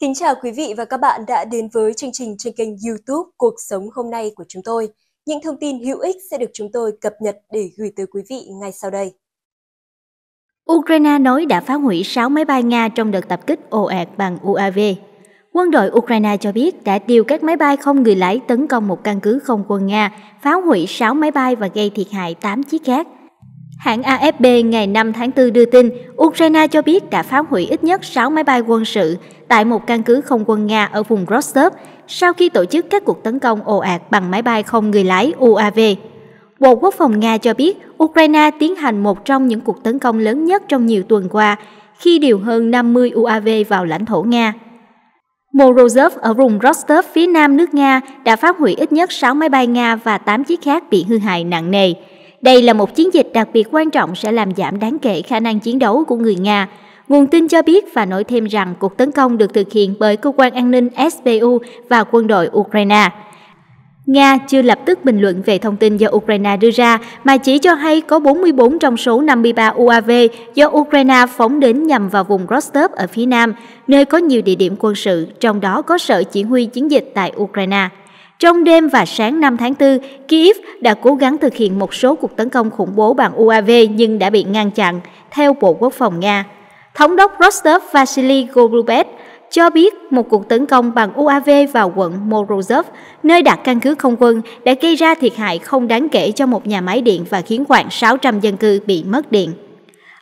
Kính chào quý vị và các bạn đã đến với chương trình trên kênh YouTube Cuộc sống hôm nay của chúng tôi. Những thông tin hữu ích sẽ được chúng tôi cập nhật để gửi tới quý vị ngay sau đây. Ukraine nói đã phá hủy 6 máy bay Nga trong đợt tập kích ồ ạt bằng UAV. Quân đội Ukraine cho biết đã tiêu các máy bay không người lái tấn công một căn cứ không quân Nga, phá hủy 6 máy bay và gây thiệt hại 8 chiếc khác. Hãng AFP ngày 5 tháng 4 đưa tin, Ukraine cho biết đã phá hủy ít nhất 6 máy bay quân sự tại một căn cứ không quân Nga ở vùng Rostov sau khi tổ chức các cuộc tấn công ồ ạt bằng máy bay không người lái UAV. Bộ Quốc phòng Nga cho biết Ukraine tiến hành một trong những cuộc tấn công lớn nhất trong nhiều tuần qua khi điều hơn 50 UAV vào lãnh thổ Nga. Morozov ở vùng Rostov phía nam nước Nga đã phá hủy ít nhất 6 máy bay Nga và 8 chiếc khác bị hư hại nặng nề. Đây là một chiến dịch đặc biệt quan trọng sẽ làm giảm đáng kể khả năng chiến đấu của người Nga. Nguồn tin cho biết và nói thêm rằng cuộc tấn công được thực hiện bởi cơ quan an ninh SBU và quân đội Ukraine. Nga chưa lập tức bình luận về thông tin do Ukraine đưa ra, mà chỉ cho hay có 44 trong số 53 UAV do Ukraine phóng đến nhằm vào vùng Rostov ở phía nam, nơi có nhiều địa điểm quân sự, trong đó có sở chỉ huy chiến dịch tại Ukraine. Trong đêm và sáng 5 tháng 4, Kyiv đã cố gắng thực hiện một số cuộc tấn công khủng bố bằng UAV nhưng đã bị ngăn chặn, theo Bộ Quốc phòng Nga. Thống đốc Rostov Vasily Golubets cho biết một cuộc tấn công bằng UAV vào quận Morozov, nơi đặt căn cứ không quân, đã gây ra thiệt hại không đáng kể cho một nhà máy điện và khiến khoảng 600 dân cư bị mất điện.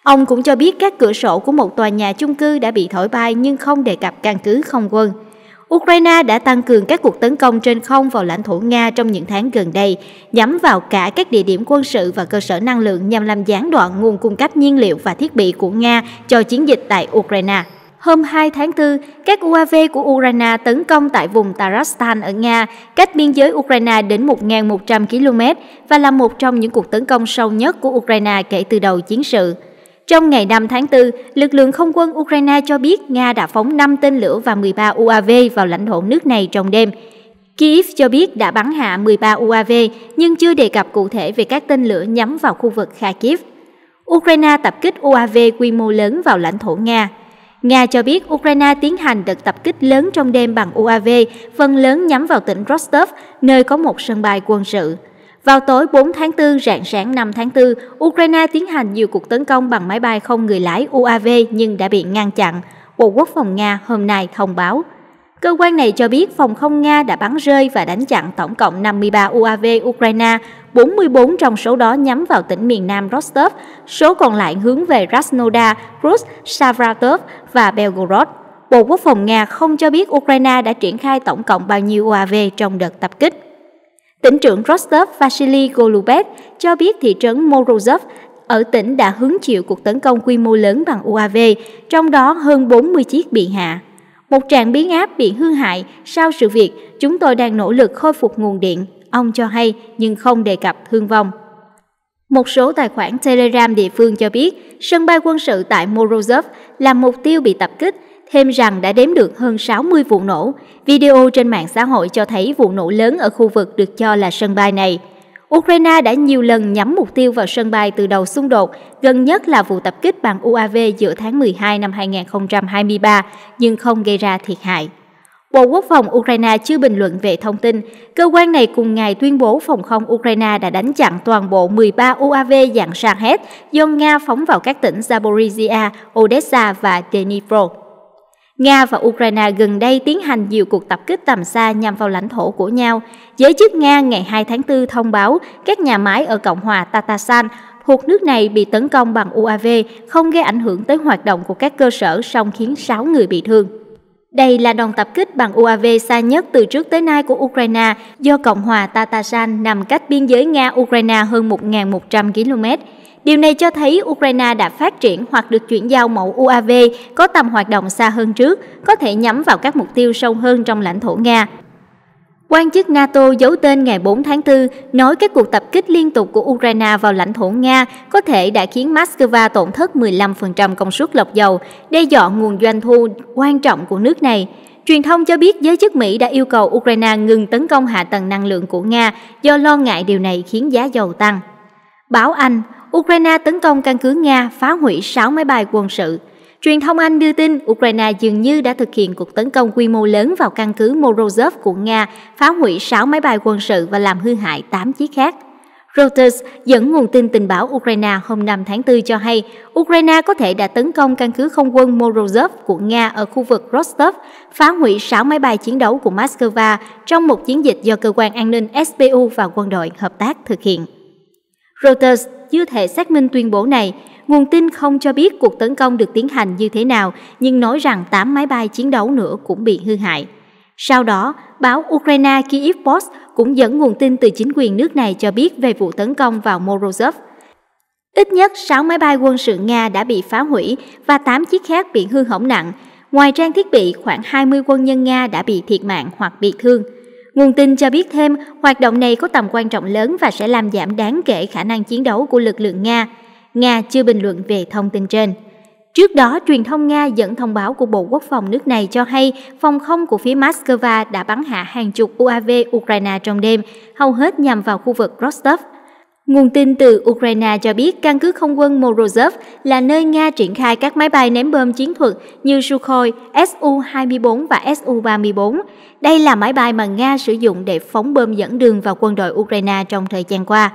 Ông cũng cho biết các cửa sổ của một tòa nhà chung cư đã bị thổi bay nhưng không đề cập căn cứ không quân. Ukraine đã tăng cường các cuộc tấn công trên không vào lãnh thổ Nga trong những tháng gần đây, nhắm vào cả các địa điểm quân sự và cơ sở năng lượng nhằm làm gián đoạn nguồn cung cấp nhiên liệu và thiết bị của Nga cho chiến dịch tại Ukraine. Hôm 2 tháng 4, các UAV của Ukraine tấn công tại vùng Tarastan ở Nga, cách biên giới Ukraine đến 1.100 km và là một trong những cuộc tấn công sâu nhất của Ukraine kể từ đầu chiến sự. Trong ngày 5 tháng 4, lực lượng không quân Ukraine cho biết Nga đã phóng 5 tên lửa và 13 UAV vào lãnh thổ nước này trong đêm. Kyiv cho biết đã bắn hạ 13 UAV nhưng chưa đề cập cụ thể về các tên lửa nhắm vào khu vực Kharkiv. Ukraine tập kích UAV quy mô lớn vào lãnh thổ Nga. Nga cho biết Ukraine tiến hành đợt tập kích lớn trong đêm bằng UAV, phần lớn nhắm vào tỉnh Rostov, nơi có một sân bay quân sự. Vào tối 4 tháng 4, rạng sáng 5 tháng 4, Ukraine tiến hành nhiều cuộc tấn công bằng máy bay không người lái UAV nhưng đã bị ngăn chặn, Bộ Quốc phòng Nga hôm nay thông báo. Cơ quan này cho biết phòng không Nga đã bắn rơi và đánh chặn tổng cộng 53 UAV Ukraine, 44 trong số đó nhắm vào tỉnh miền nam Rostov, số còn lại hướng về Krasnodar, Rus, Saratov và Belgorod. Bộ Quốc phòng Nga không cho biết Ukraine đã triển khai tổng cộng bao nhiêu UAV trong đợt tập kích. Tỉnh trưởng Rostov Vasily Golubev cho biết thị trấn Morozov ở tỉnh đã hứng chịu cuộc tấn công quy mô lớn bằng UAV, trong đó hơn 40 chiếc bị hạ. Một trạm biến áp bị hư hại sau sự việc, chúng tôi đang nỗ lực khôi phục nguồn điện, ông cho hay nhưng không đề cập thương vong. Một số tài khoản Telegram địa phương cho biết, sân bay quân sự tại Morozov là mục tiêu bị tập kích thêm rằng đã đếm được hơn 60 vụ nổ. Video trên mạng xã hội cho thấy vụ nổ lớn ở khu vực được cho là sân bay này. Ukraine đã nhiều lần nhắm mục tiêu vào sân bay từ đầu xung đột, gần nhất là vụ tập kích bằng UAV giữa tháng 12 năm 2023, nhưng không gây ra thiệt hại. Bộ Quốc phòng Ukraine chưa bình luận về thông tin. Cơ quan này cùng ngày tuyên bố phòng không Ukraine đã đánh chặn toàn bộ 13 UAV dạng Shahed do Nga phóng vào các tỉnh Zaporizhia, Odessa và Dnipro. Nga và Ukraine gần đây tiến hành nhiều cuộc tập kích tầm xa nhằm vào lãnh thổ của nhau. Giới chức Nga ngày 2 tháng 4 thông báo các nhà máy ở Cộng hòa Tatarstan thuộc nước này bị tấn công bằng UAV không gây ảnh hưởng tới hoạt động của các cơ sở song khiến 6 người bị thương. Đây là đòn tập kích bằng UAV xa nhất từ trước tới nay của Ukraine do Cộng hòa Tatarstan nằm cách biên giới Nga-Ukraine hơn 1.100 km. Điều này cho thấy Ukraine đã phát triển hoặc được chuyển giao mẫu UAV có tầm hoạt động xa hơn trước, có thể nhắm vào các mục tiêu sâu hơn trong lãnh thổ Nga. Quan chức NATO giấu tên ngày 4 tháng 4 nói các cuộc tập kích liên tục của Ukraine vào lãnh thổ Nga có thể đã khiến Moscow tổn thất 15% công suất lọc dầu, đe dọa nguồn doanh thu quan trọng của nước này. Truyền thông cho biết giới chức Mỹ đã yêu cầu Ukraine ngừng tấn công hạ tầng năng lượng của Nga do lo ngại điều này khiến giá dầu tăng. Báo Anh, Ukraine tấn công căn cứ Nga, phá hủy 6 máy bay quân sự. Truyền thông Anh đưa tin Ukraine dường như đã thực hiện cuộc tấn công quy mô lớn vào căn cứ Morozov của Nga, phá hủy 6 máy bay quân sự và làm hư hại 8 chiếc khác. Reuters dẫn nguồn tin tình báo Ukraine hôm 5 tháng 4 cho hay Ukraine có thể đã tấn công căn cứ không quân Morozov của Nga ở khu vực Rostov, phá hủy 6 máy bay chiến đấu của Moscow trong một chiến dịch do cơ quan an ninh SBU và quân đội hợp tác thực hiện. Reuters chưa thể xác minh tuyên bố này. Nguồn tin không cho biết cuộc tấn công được tiến hành như thế nào, nhưng nói rằng 8 máy bay chiến đấu nữa cũng bị hư hại. Sau đó, báo Ukraine Kyiv Post cũng dẫn nguồn tin từ chính quyền nước này cho biết về vụ tấn công vào Morozov. Ít nhất 6 máy bay quân sự Nga đã bị phá hủy và 8 chiếc khác bị hư hỏng nặng. Ngoài trang thiết bị, khoảng 20 quân nhân Nga đã bị thiệt mạng hoặc bị thương – Nguồn tin cho biết thêm, hoạt động này có tầm quan trọng lớn và sẽ làm giảm đáng kể khả năng chiến đấu của lực lượng Nga. Nga chưa bình luận về thông tin trên. Trước đó, truyền thông Nga dẫn thông báo của Bộ Quốc phòng nước này cho hay phòng không của phía Moscow đã bắn hạ hàng chục UAV Ukraine trong đêm, hầu hết nhằm vào khu vực Rostov. Nguồn tin từ Ukraine cho biết căn cứ không quân Morozov là nơi Nga triển khai các máy bay ném bom chiến thuật như Sukhoi, Su-24 và Su-34. Đây là máy bay mà Nga sử dụng để phóng bom dẫn đường vào quân đội Ukraine trong thời gian qua.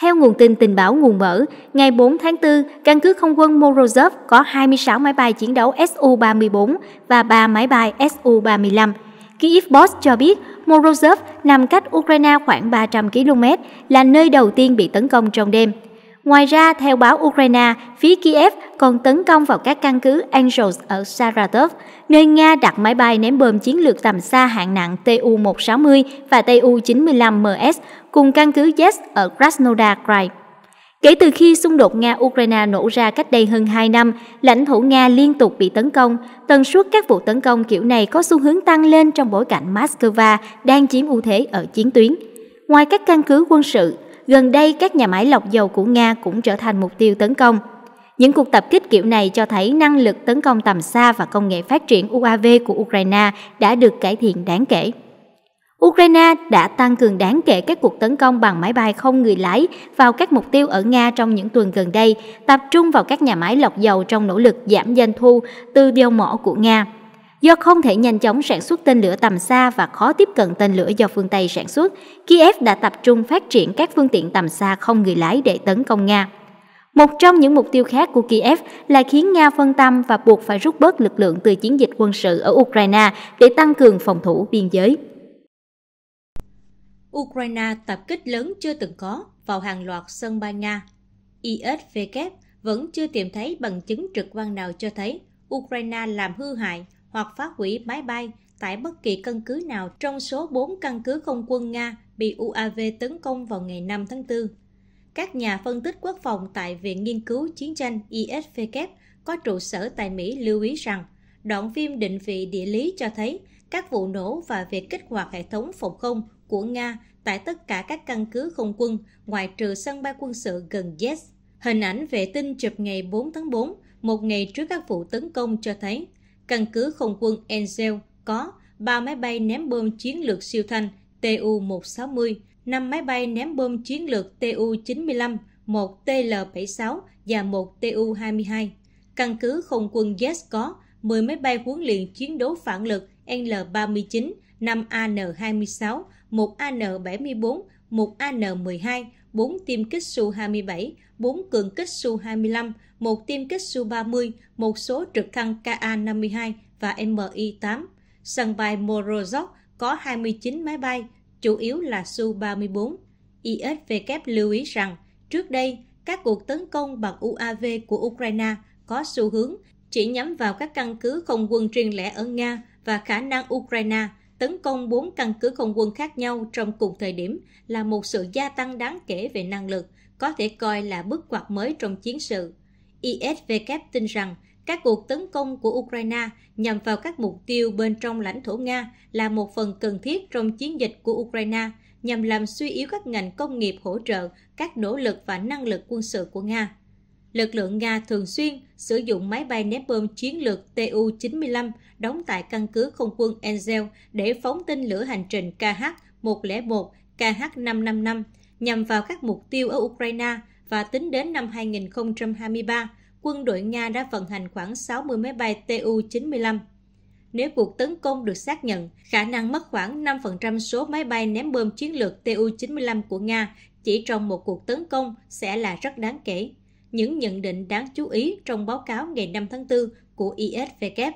Theo nguồn tin tình báo nguồn mở, ngày 4 tháng 4, căn cứ không quân Morozov có 26 máy bay chiến đấu Su-34 và 3 máy bay Su-35. Kyiv Post cho biết Morozov nằm cách Ukraine khoảng 300 km, là nơi đầu tiên bị tấn công trong đêm. Ngoài ra, theo báo Ukraine, phía Kiev còn tấn công vào các căn cứ Angels ở Saratov, nơi Nga đặt máy bay ném bom chiến lược tầm xa hạng nặng Tu-160 và Tu-95MS cùng căn cứ Jets ở Krasnodar Krai. Kể từ khi xung đột Nga-Ukraine nổ ra cách đây hơn 2 năm, lãnh thổ Nga liên tục bị tấn công. Tần suất các vụ tấn công kiểu này có xu hướng tăng lên trong bối cảnh Moscow đang chiếm ưu thế ở chiến tuyến. Ngoài các căn cứ quân sự, gần đây các nhà máy lọc dầu của Nga cũng trở thành mục tiêu tấn công. Những cuộc tập kích kiểu này cho thấy năng lực tấn công tầm xa và công nghệ phát triển UAV của Ukraine đã được cải thiện đáng kể. Ukraine đã tăng cường đáng kể các cuộc tấn công bằng máy bay không người lái vào các mục tiêu ở Nga trong những tuần gần đây, tập trung vào các nhà máy lọc dầu trong nỗ lực giảm doanh thu từ dầu mỏ của Nga. Do không thể nhanh chóng sản xuất tên lửa tầm xa và khó tiếp cận tên lửa do phương Tây sản xuất, Kiev đã tập trung phát triển các phương tiện tầm xa không người lái để tấn công Nga. Một trong những mục tiêu khác của Kiev là khiến Nga phân tâm và buộc phải rút bớt lực lượng từ chiến dịch quân sự ở Ukraine để tăng cường phòng thủ biên giới. Ukraine tập kích lớn chưa từng có vào hàng loạt sân bay Nga. ISVK vẫn chưa tìm thấy bằng chứng trực quan nào cho thấy Ukraine làm hư hại hoặc phá hủy máy bay tại bất kỳ căn cứ nào trong số 4 căn cứ không quân Nga bị UAV tấn công vào ngày 5 tháng 4. Các nhà phân tích quốc phòng tại Viện Nghiên cứu Chiến tranh ISVK có trụ sở tại Mỹ lưu ý rằng đoạn phim định vị địa lý cho thấy các vụ nổ và việc kích hoạt hệ thống phòng không của Nga tại tất cả các căn cứ không quân, ngoại trừ sân bay quân sự gần Yes. Hình ảnh vệ tinh chụp ngày 4 tháng 4, một ngày trước các vụ tấn công cho thấy căn cứ không quân Angel có 3 máy bay ném bom chiến lược siêu thanh TU-160, 5 máy bay ném bom chiến lược TU-95, một TL-76 và một TU-22. Căn cứ không quân Yes có 10 máy bay huấn luyện chiến đấu phản lực L-39, 5 AN-26, 1AN74, 1AN12, 4 tiêm kích Su-27, 4 cường kích Su-25, 1 tiêm kích Su-30, một số trực thăng Ka-52 và Mi-8. Sân bay Morozov có 29 máy bay, chủ yếu là Su-34. ISW lưu ý rằng, trước đây, các cuộc tấn công bằng UAV của Ukraine có xu hướng chỉ nhắm vào các căn cứ không quân riêng lẻ ở Nga và khả năng Ukraine – tấn công 4 căn cứ không quân khác nhau trong cùng thời điểm là một sự gia tăng đáng kể về năng lực, có thể coi là bước ngoặt mới trong chiến sự. ISVK tin rằng các cuộc tấn công của Ukraine nhằm vào các mục tiêu bên trong lãnh thổ Nga là một phần cần thiết trong chiến dịch của Ukraine nhằm làm suy yếu các ngành công nghiệp hỗ trợ các nỗ lực và năng lực quân sự của Nga lực lượng Nga thường xuyên sử dụng máy bay ném bom chiến lược Tu-95 đóng tại căn cứ không quân Enzel để phóng tên lửa hành trình KH-101, KH-555 nhằm vào các mục tiêu ở Ukraine và tính đến năm 2023, quân đội Nga đã vận hành khoảng 60 máy bay Tu-95. Nếu cuộc tấn công được xác nhận, khả năng mất khoảng 5% số máy bay ném bom chiến lược Tu-95 của Nga chỉ trong một cuộc tấn công sẽ là rất đáng kể những nhận định đáng chú ý trong báo cáo ngày 5 tháng 4 của ISW.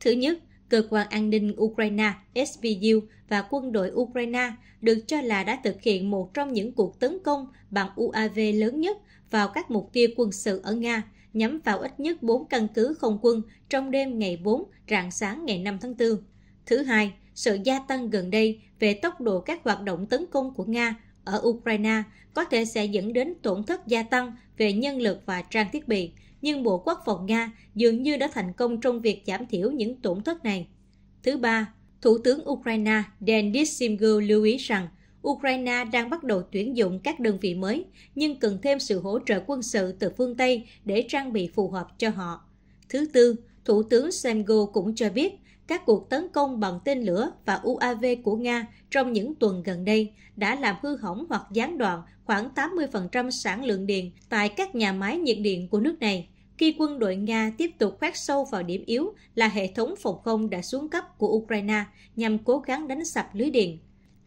Thứ nhất, cơ quan an ninh Ukraine SVU và quân đội Ukraine được cho là đã thực hiện một trong những cuộc tấn công bằng UAV lớn nhất vào các mục tiêu quân sự ở Nga, nhắm vào ít nhất 4 căn cứ không quân trong đêm ngày 4, rạng sáng ngày 5 tháng 4. Thứ hai, sự gia tăng gần đây về tốc độ các hoạt động tấn công của Nga ở Ukraine có thể sẽ dẫn đến tổn thất gia tăng về nhân lực và trang thiết bị, nhưng Bộ Quốc phòng Nga dường như đã thành công trong việc giảm thiểu những tổn thất này. Thứ ba, Thủ tướng Ukraine Denis Simgu lưu ý rằng Ukraine đang bắt đầu tuyển dụng các đơn vị mới, nhưng cần thêm sự hỗ trợ quân sự từ phương Tây để trang bị phù hợp cho họ. Thứ tư, Thủ tướng Semgo cũng cho biết các cuộc tấn công bằng tên lửa và UAV của Nga trong những tuần gần đây đã làm hư hỏng hoặc gián đoạn khoảng 80% sản lượng điện tại các nhà máy nhiệt điện của nước này, khi quân đội Nga tiếp tục khoét sâu vào điểm yếu là hệ thống phòng không đã xuống cấp của Ukraine nhằm cố gắng đánh sập lưới điện.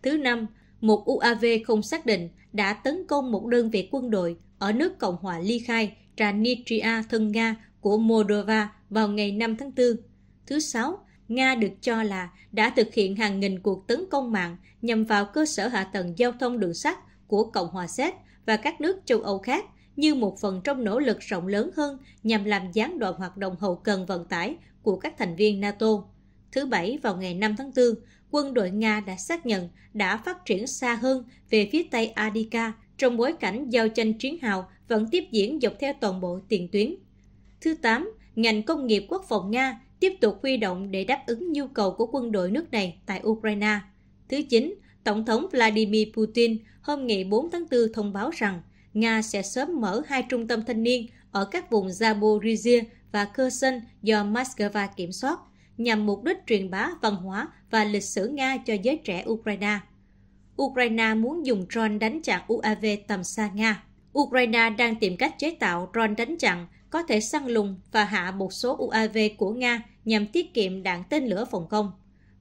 Thứ năm, một UAV không xác định đã tấn công một đơn vị quân đội ở nước Cộng hòa Ly Khai, Tranitria thân Nga của Moldova vào ngày 5 tháng 4. Thứ sáu, Nga được cho là đã thực hiện hàng nghìn cuộc tấn công mạng nhằm vào cơ sở hạ tầng giao thông đường sắt của Cộng hòa Séc và các nước châu Âu khác như một phần trong nỗ lực rộng lớn hơn nhằm làm gián đoạn hoạt động hậu cần vận tải của các thành viên NATO. Thứ Bảy vào ngày 5 tháng 4, quân đội Nga đã xác nhận đã phát triển xa hơn về phía Tây Adika trong bối cảnh giao tranh chiến hào vẫn tiếp diễn dọc theo toàn bộ tiền tuyến. Thứ tám, ngành công nghiệp quốc phòng Nga tiếp tục huy động để đáp ứng nhu cầu của quân đội nước này tại Ukraine. Thứ chín, Tổng thống Vladimir Putin hôm ngày 4 tháng 4 thông báo rằng Nga sẽ sớm mở hai trung tâm thanh niên ở các vùng Zaporizhia và Kherson do Moscow kiểm soát, nhằm mục đích truyền bá văn hóa và lịch sử Nga cho giới trẻ Ukraine. Ukraine muốn dùng drone đánh chặn UAV tầm xa Nga. Ukraine đang tìm cách chế tạo drone đánh chặn có thể săn lùng và hạ một số UAV của Nga nhằm tiết kiệm đạn tên lửa phòng không.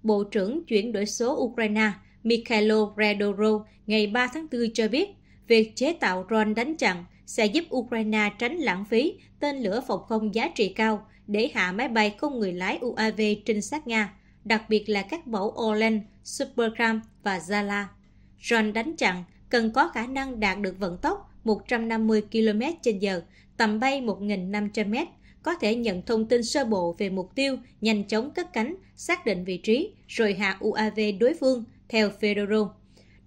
Bộ trưởng chuyển đổi số Ukraine Mikhailo Redorov ngày 3 tháng 4 cho biết, việc chế tạo drone đánh chặn sẽ giúp Ukraine tránh lãng phí tên lửa phòng không giá trị cao để hạ máy bay không người lái UAV trinh sát Nga, đặc biệt là các mẫu Olen, Supergram và Zala. Drone đánh chặn cần có khả năng đạt được vận tốc 150 km h Tầm bay 1.500m, có thể nhận thông tin sơ bộ về mục tiêu, nhanh chóng cất cánh, xác định vị trí, rồi hạ UAV đối phương, theo Fedorov.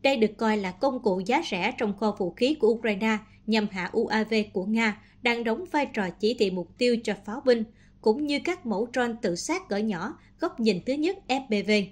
Đây được coi là công cụ giá rẻ trong kho vũ khí của Ukraine nhằm hạ UAV của Nga đang đóng vai trò chỉ thị mục tiêu cho pháo binh, cũng như các mẫu drone tự sát cỡ nhỏ, góc nhìn thứ nhất FPV.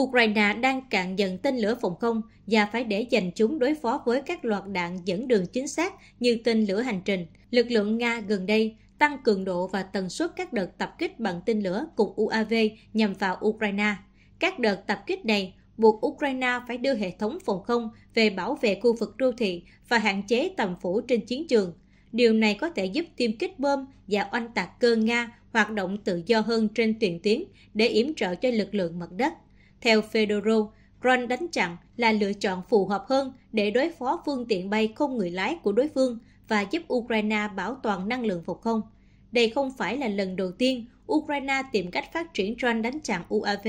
Ukraine đang cạn dần tên lửa phòng không và phải để dành chúng đối phó với các loạt đạn dẫn đường chính xác như tên lửa hành trình, Lực lượng Nga gần đây tăng cường độ và tần suất các đợt tập kích bằng tên lửa cùng UAV nhằm vào Ukraine. Các đợt tập kích này buộc Ukraine phải đưa hệ thống phòng không về bảo vệ khu vực đô thị và hạn chế tầm phủ trên chiến trường. Điều này có thể giúp tiêm kích bom và oanh tạc cơ Nga hoạt động tự do hơn trên tiền tuyến để yểm trợ cho lực lượng mặt đất. Theo Fedorov, drone đánh chặn là lựa chọn phù hợp hơn để đối phó phương tiện bay không người lái của đối phương và giúp Ukraine bảo toàn năng lượng phục không. Đây không phải là lần đầu tiên Ukraine tìm cách phát triển drone đánh chặn UAV.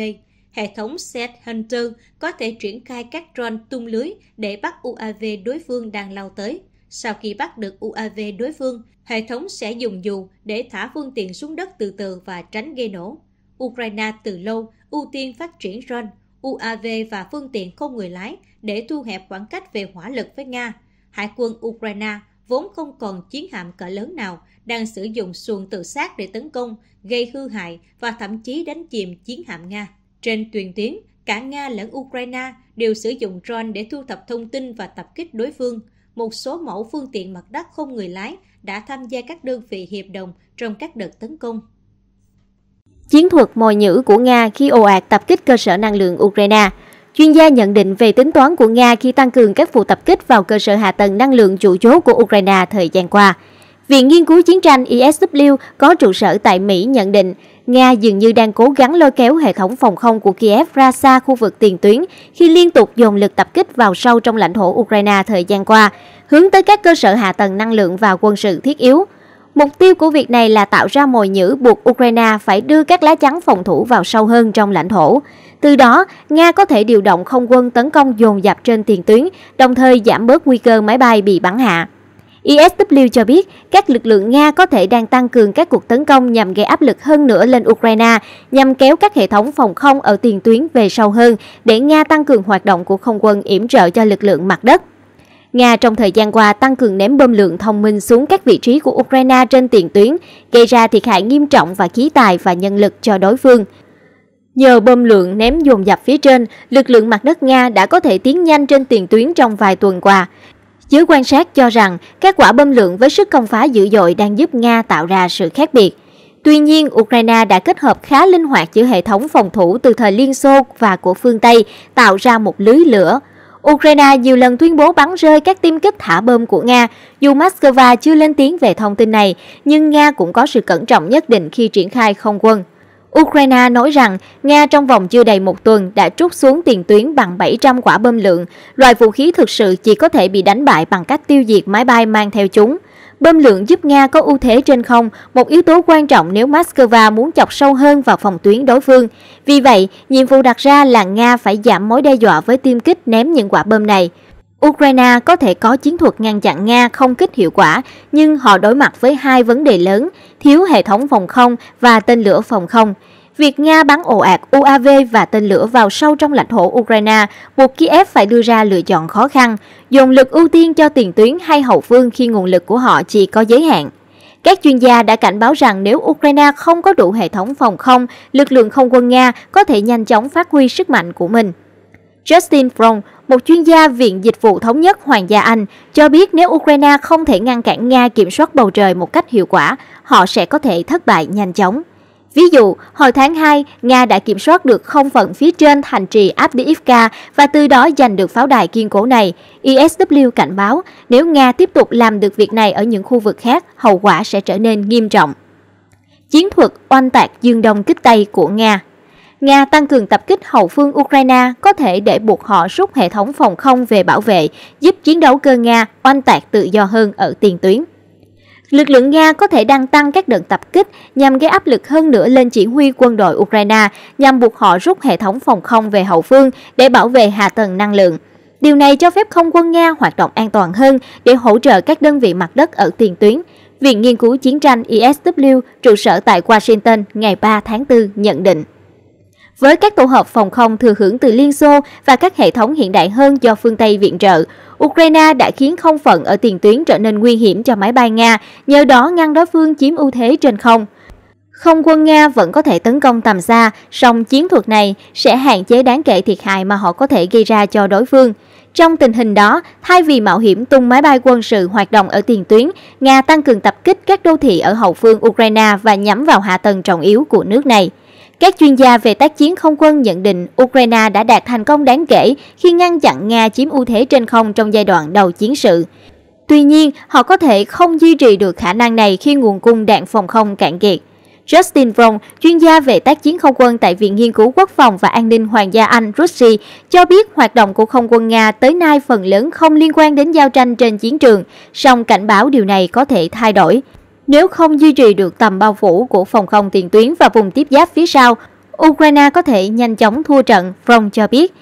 Hệ thống Seth Hunter có thể triển khai các drone tung lưới để bắt UAV đối phương đang lao tới. Sau khi bắt được UAV đối phương, hệ thống sẽ dùng dù để thả phương tiện xuống đất từ từ và tránh gây nổ. Ukraine từ lâu ưu tiên phát triển drone, UAV và phương tiện không người lái để thu hẹp khoảng cách về hỏa lực với Nga. Hải quân Ukraine vốn không còn chiến hạm cỡ lớn nào đang sử dụng xuồng tự sát để tấn công, gây hư hại và thậm chí đánh chìm chiến hạm Nga. Trên tuyên tuyến, cả Nga lẫn Ukraine đều sử dụng drone để thu thập thông tin và tập kích đối phương. Một số mẫu phương tiện mặt đất không người lái đã tham gia các đơn vị hiệp đồng trong các đợt tấn công. Chiến thuật mồi nhữ của Nga khi ồ ạt tập kích cơ sở năng lượng Ukraine – Chuyên gia nhận định về tính toán của Nga khi tăng cường các vụ tập kích vào cơ sở hạ tầng năng lượng chủ chốt của Ukraine thời gian qua. Viện Nghiên cứu Chiến tranh ISW e có trụ sở tại Mỹ nhận định Nga dường như đang cố gắng lôi kéo hệ thống phòng không của Kiev ra xa khu vực tiền tuyến khi liên tục dồn lực tập kích vào sâu trong lãnh thổ Ukraine thời gian qua, hướng tới các cơ sở hạ tầng năng lượng và quân sự thiết yếu – Mục tiêu của việc này là tạo ra mồi nhữ buộc Ukraine phải đưa các lá chắn phòng thủ vào sâu hơn trong lãnh thổ. Từ đó, Nga có thể điều động không quân tấn công dồn dập trên tiền tuyến, đồng thời giảm bớt nguy cơ máy bay bị bắn hạ. ISW cho biết các lực lượng Nga có thể đang tăng cường các cuộc tấn công nhằm gây áp lực hơn nữa lên Ukraine, nhằm kéo các hệ thống phòng không ở tiền tuyến về sâu hơn để Nga tăng cường hoạt động của không quân yểm trợ cho lực lượng mặt đất. Nga trong thời gian qua tăng cường ném bom lượng thông minh xuống các vị trí của Ukraine trên tiền tuyến, gây ra thiệt hại nghiêm trọng và khí tài và nhân lực cho đối phương. Nhờ bom lượng ném dồn dập phía trên, lực lượng mặt đất Nga đã có thể tiến nhanh trên tiền tuyến trong vài tuần qua. Giới quan sát cho rằng các quả bom lượng với sức công phá dữ dội đang giúp Nga tạo ra sự khác biệt. Tuy nhiên, Ukraine đã kết hợp khá linh hoạt giữa hệ thống phòng thủ từ thời Liên Xô và của phương Tây, tạo ra một lưới lửa. Ukraine nhiều lần tuyên bố bắn rơi các tiêm kích thả bom của Nga. Dù Moscow chưa lên tiếng về thông tin này, nhưng Nga cũng có sự cẩn trọng nhất định khi triển khai không quân. Ukraine nói rằng Nga trong vòng chưa đầy một tuần đã trút xuống tiền tuyến bằng 700 quả bom lượng. Loại vũ khí thực sự chỉ có thể bị đánh bại bằng cách tiêu diệt máy bay mang theo chúng. Bơm lượng giúp Nga có ưu thế trên không, một yếu tố quan trọng nếu Moscow muốn chọc sâu hơn vào phòng tuyến đối phương. Vì vậy, nhiệm vụ đặt ra là Nga phải giảm mối đe dọa với tiêm kích ném những quả bơm này. Ukraine có thể có chiến thuật ngăn chặn Nga không kích hiệu quả, nhưng họ đối mặt với hai vấn đề lớn, thiếu hệ thống phòng không và tên lửa phòng không. Việc Nga bắn ồ ạt UAV và tên lửa vào sâu trong lãnh thổ Ukraine buộc Kiev phải đưa ra lựa chọn khó khăn, dùng lực ưu tiên cho tiền tuyến hay hậu phương khi nguồn lực của họ chỉ có giới hạn. Các chuyên gia đã cảnh báo rằng nếu Ukraine không có đủ hệ thống phòng không, lực lượng không quân Nga có thể nhanh chóng phát huy sức mạnh của mình. Justin Frong, một chuyên gia Viện Dịch vụ Thống nhất Hoàng gia Anh, cho biết nếu Ukraine không thể ngăn cản Nga kiểm soát bầu trời một cách hiệu quả, họ sẽ có thể thất bại nhanh chóng. Ví dụ, hồi tháng 2, Nga đã kiểm soát được không phận phía trên thành trì Abdiivka và từ đó giành được pháo đài kiên cố này. ISW cảnh báo, nếu Nga tiếp tục làm được việc này ở những khu vực khác, hậu quả sẽ trở nên nghiêm trọng. Chiến thuật oanh tạc dương đông kích Tây của Nga Nga tăng cường tập kích hậu phương Ukraine có thể để buộc họ rút hệ thống phòng không về bảo vệ, giúp chiến đấu cơ Nga oanh tạc tự do hơn ở tiền tuyến. Lực lượng Nga có thể đang tăng các đợt tập kích nhằm gây áp lực hơn nữa lên chỉ huy quân đội Ukraine nhằm buộc họ rút hệ thống phòng không về hậu phương để bảo vệ hạ tầng năng lượng. Điều này cho phép không quân Nga hoạt động an toàn hơn để hỗ trợ các đơn vị mặt đất ở tiền tuyến. Viện Nghiên cứu Chiến tranh ISW trụ sở tại Washington ngày 3 tháng 4 nhận định. Với các tổ hợp phòng không thừa hưởng từ Liên Xô và các hệ thống hiện đại hơn do phương Tây viện trợ, Ukraine đã khiến không phận ở tiền tuyến trở nên nguy hiểm cho máy bay Nga, nhờ đó ngăn đối phương chiếm ưu thế trên không. Không quân Nga vẫn có thể tấn công tầm xa, song chiến thuật này sẽ hạn chế đáng kể thiệt hại mà họ có thể gây ra cho đối phương. Trong tình hình đó, thay vì mạo hiểm tung máy bay quân sự hoạt động ở tiền tuyến, Nga tăng cường tập kích các đô thị ở hậu phương Ukraine và nhắm vào hạ tầng trọng yếu của nước này. Các chuyên gia về tác chiến không quân nhận định Ukraine đã đạt thành công đáng kể khi ngăn chặn Nga chiếm ưu thế trên không trong giai đoạn đầu chiến sự. Tuy nhiên, họ có thể không duy trì được khả năng này khi nguồn cung đạn phòng không cạn kiệt. Justin Brown, chuyên gia về tác chiến không quân tại Viện Nghiên cứu Quốc phòng và An ninh Hoàng gia Anh Russia, cho biết hoạt động của không quân Nga tới nay phần lớn không liên quan đến giao tranh trên chiến trường, song cảnh báo điều này có thể thay đổi. Nếu không duy trì được tầm bao phủ của phòng không tiền tuyến và vùng tiếp giáp phía sau, Ukraine có thể nhanh chóng thua trận, frong cho biết.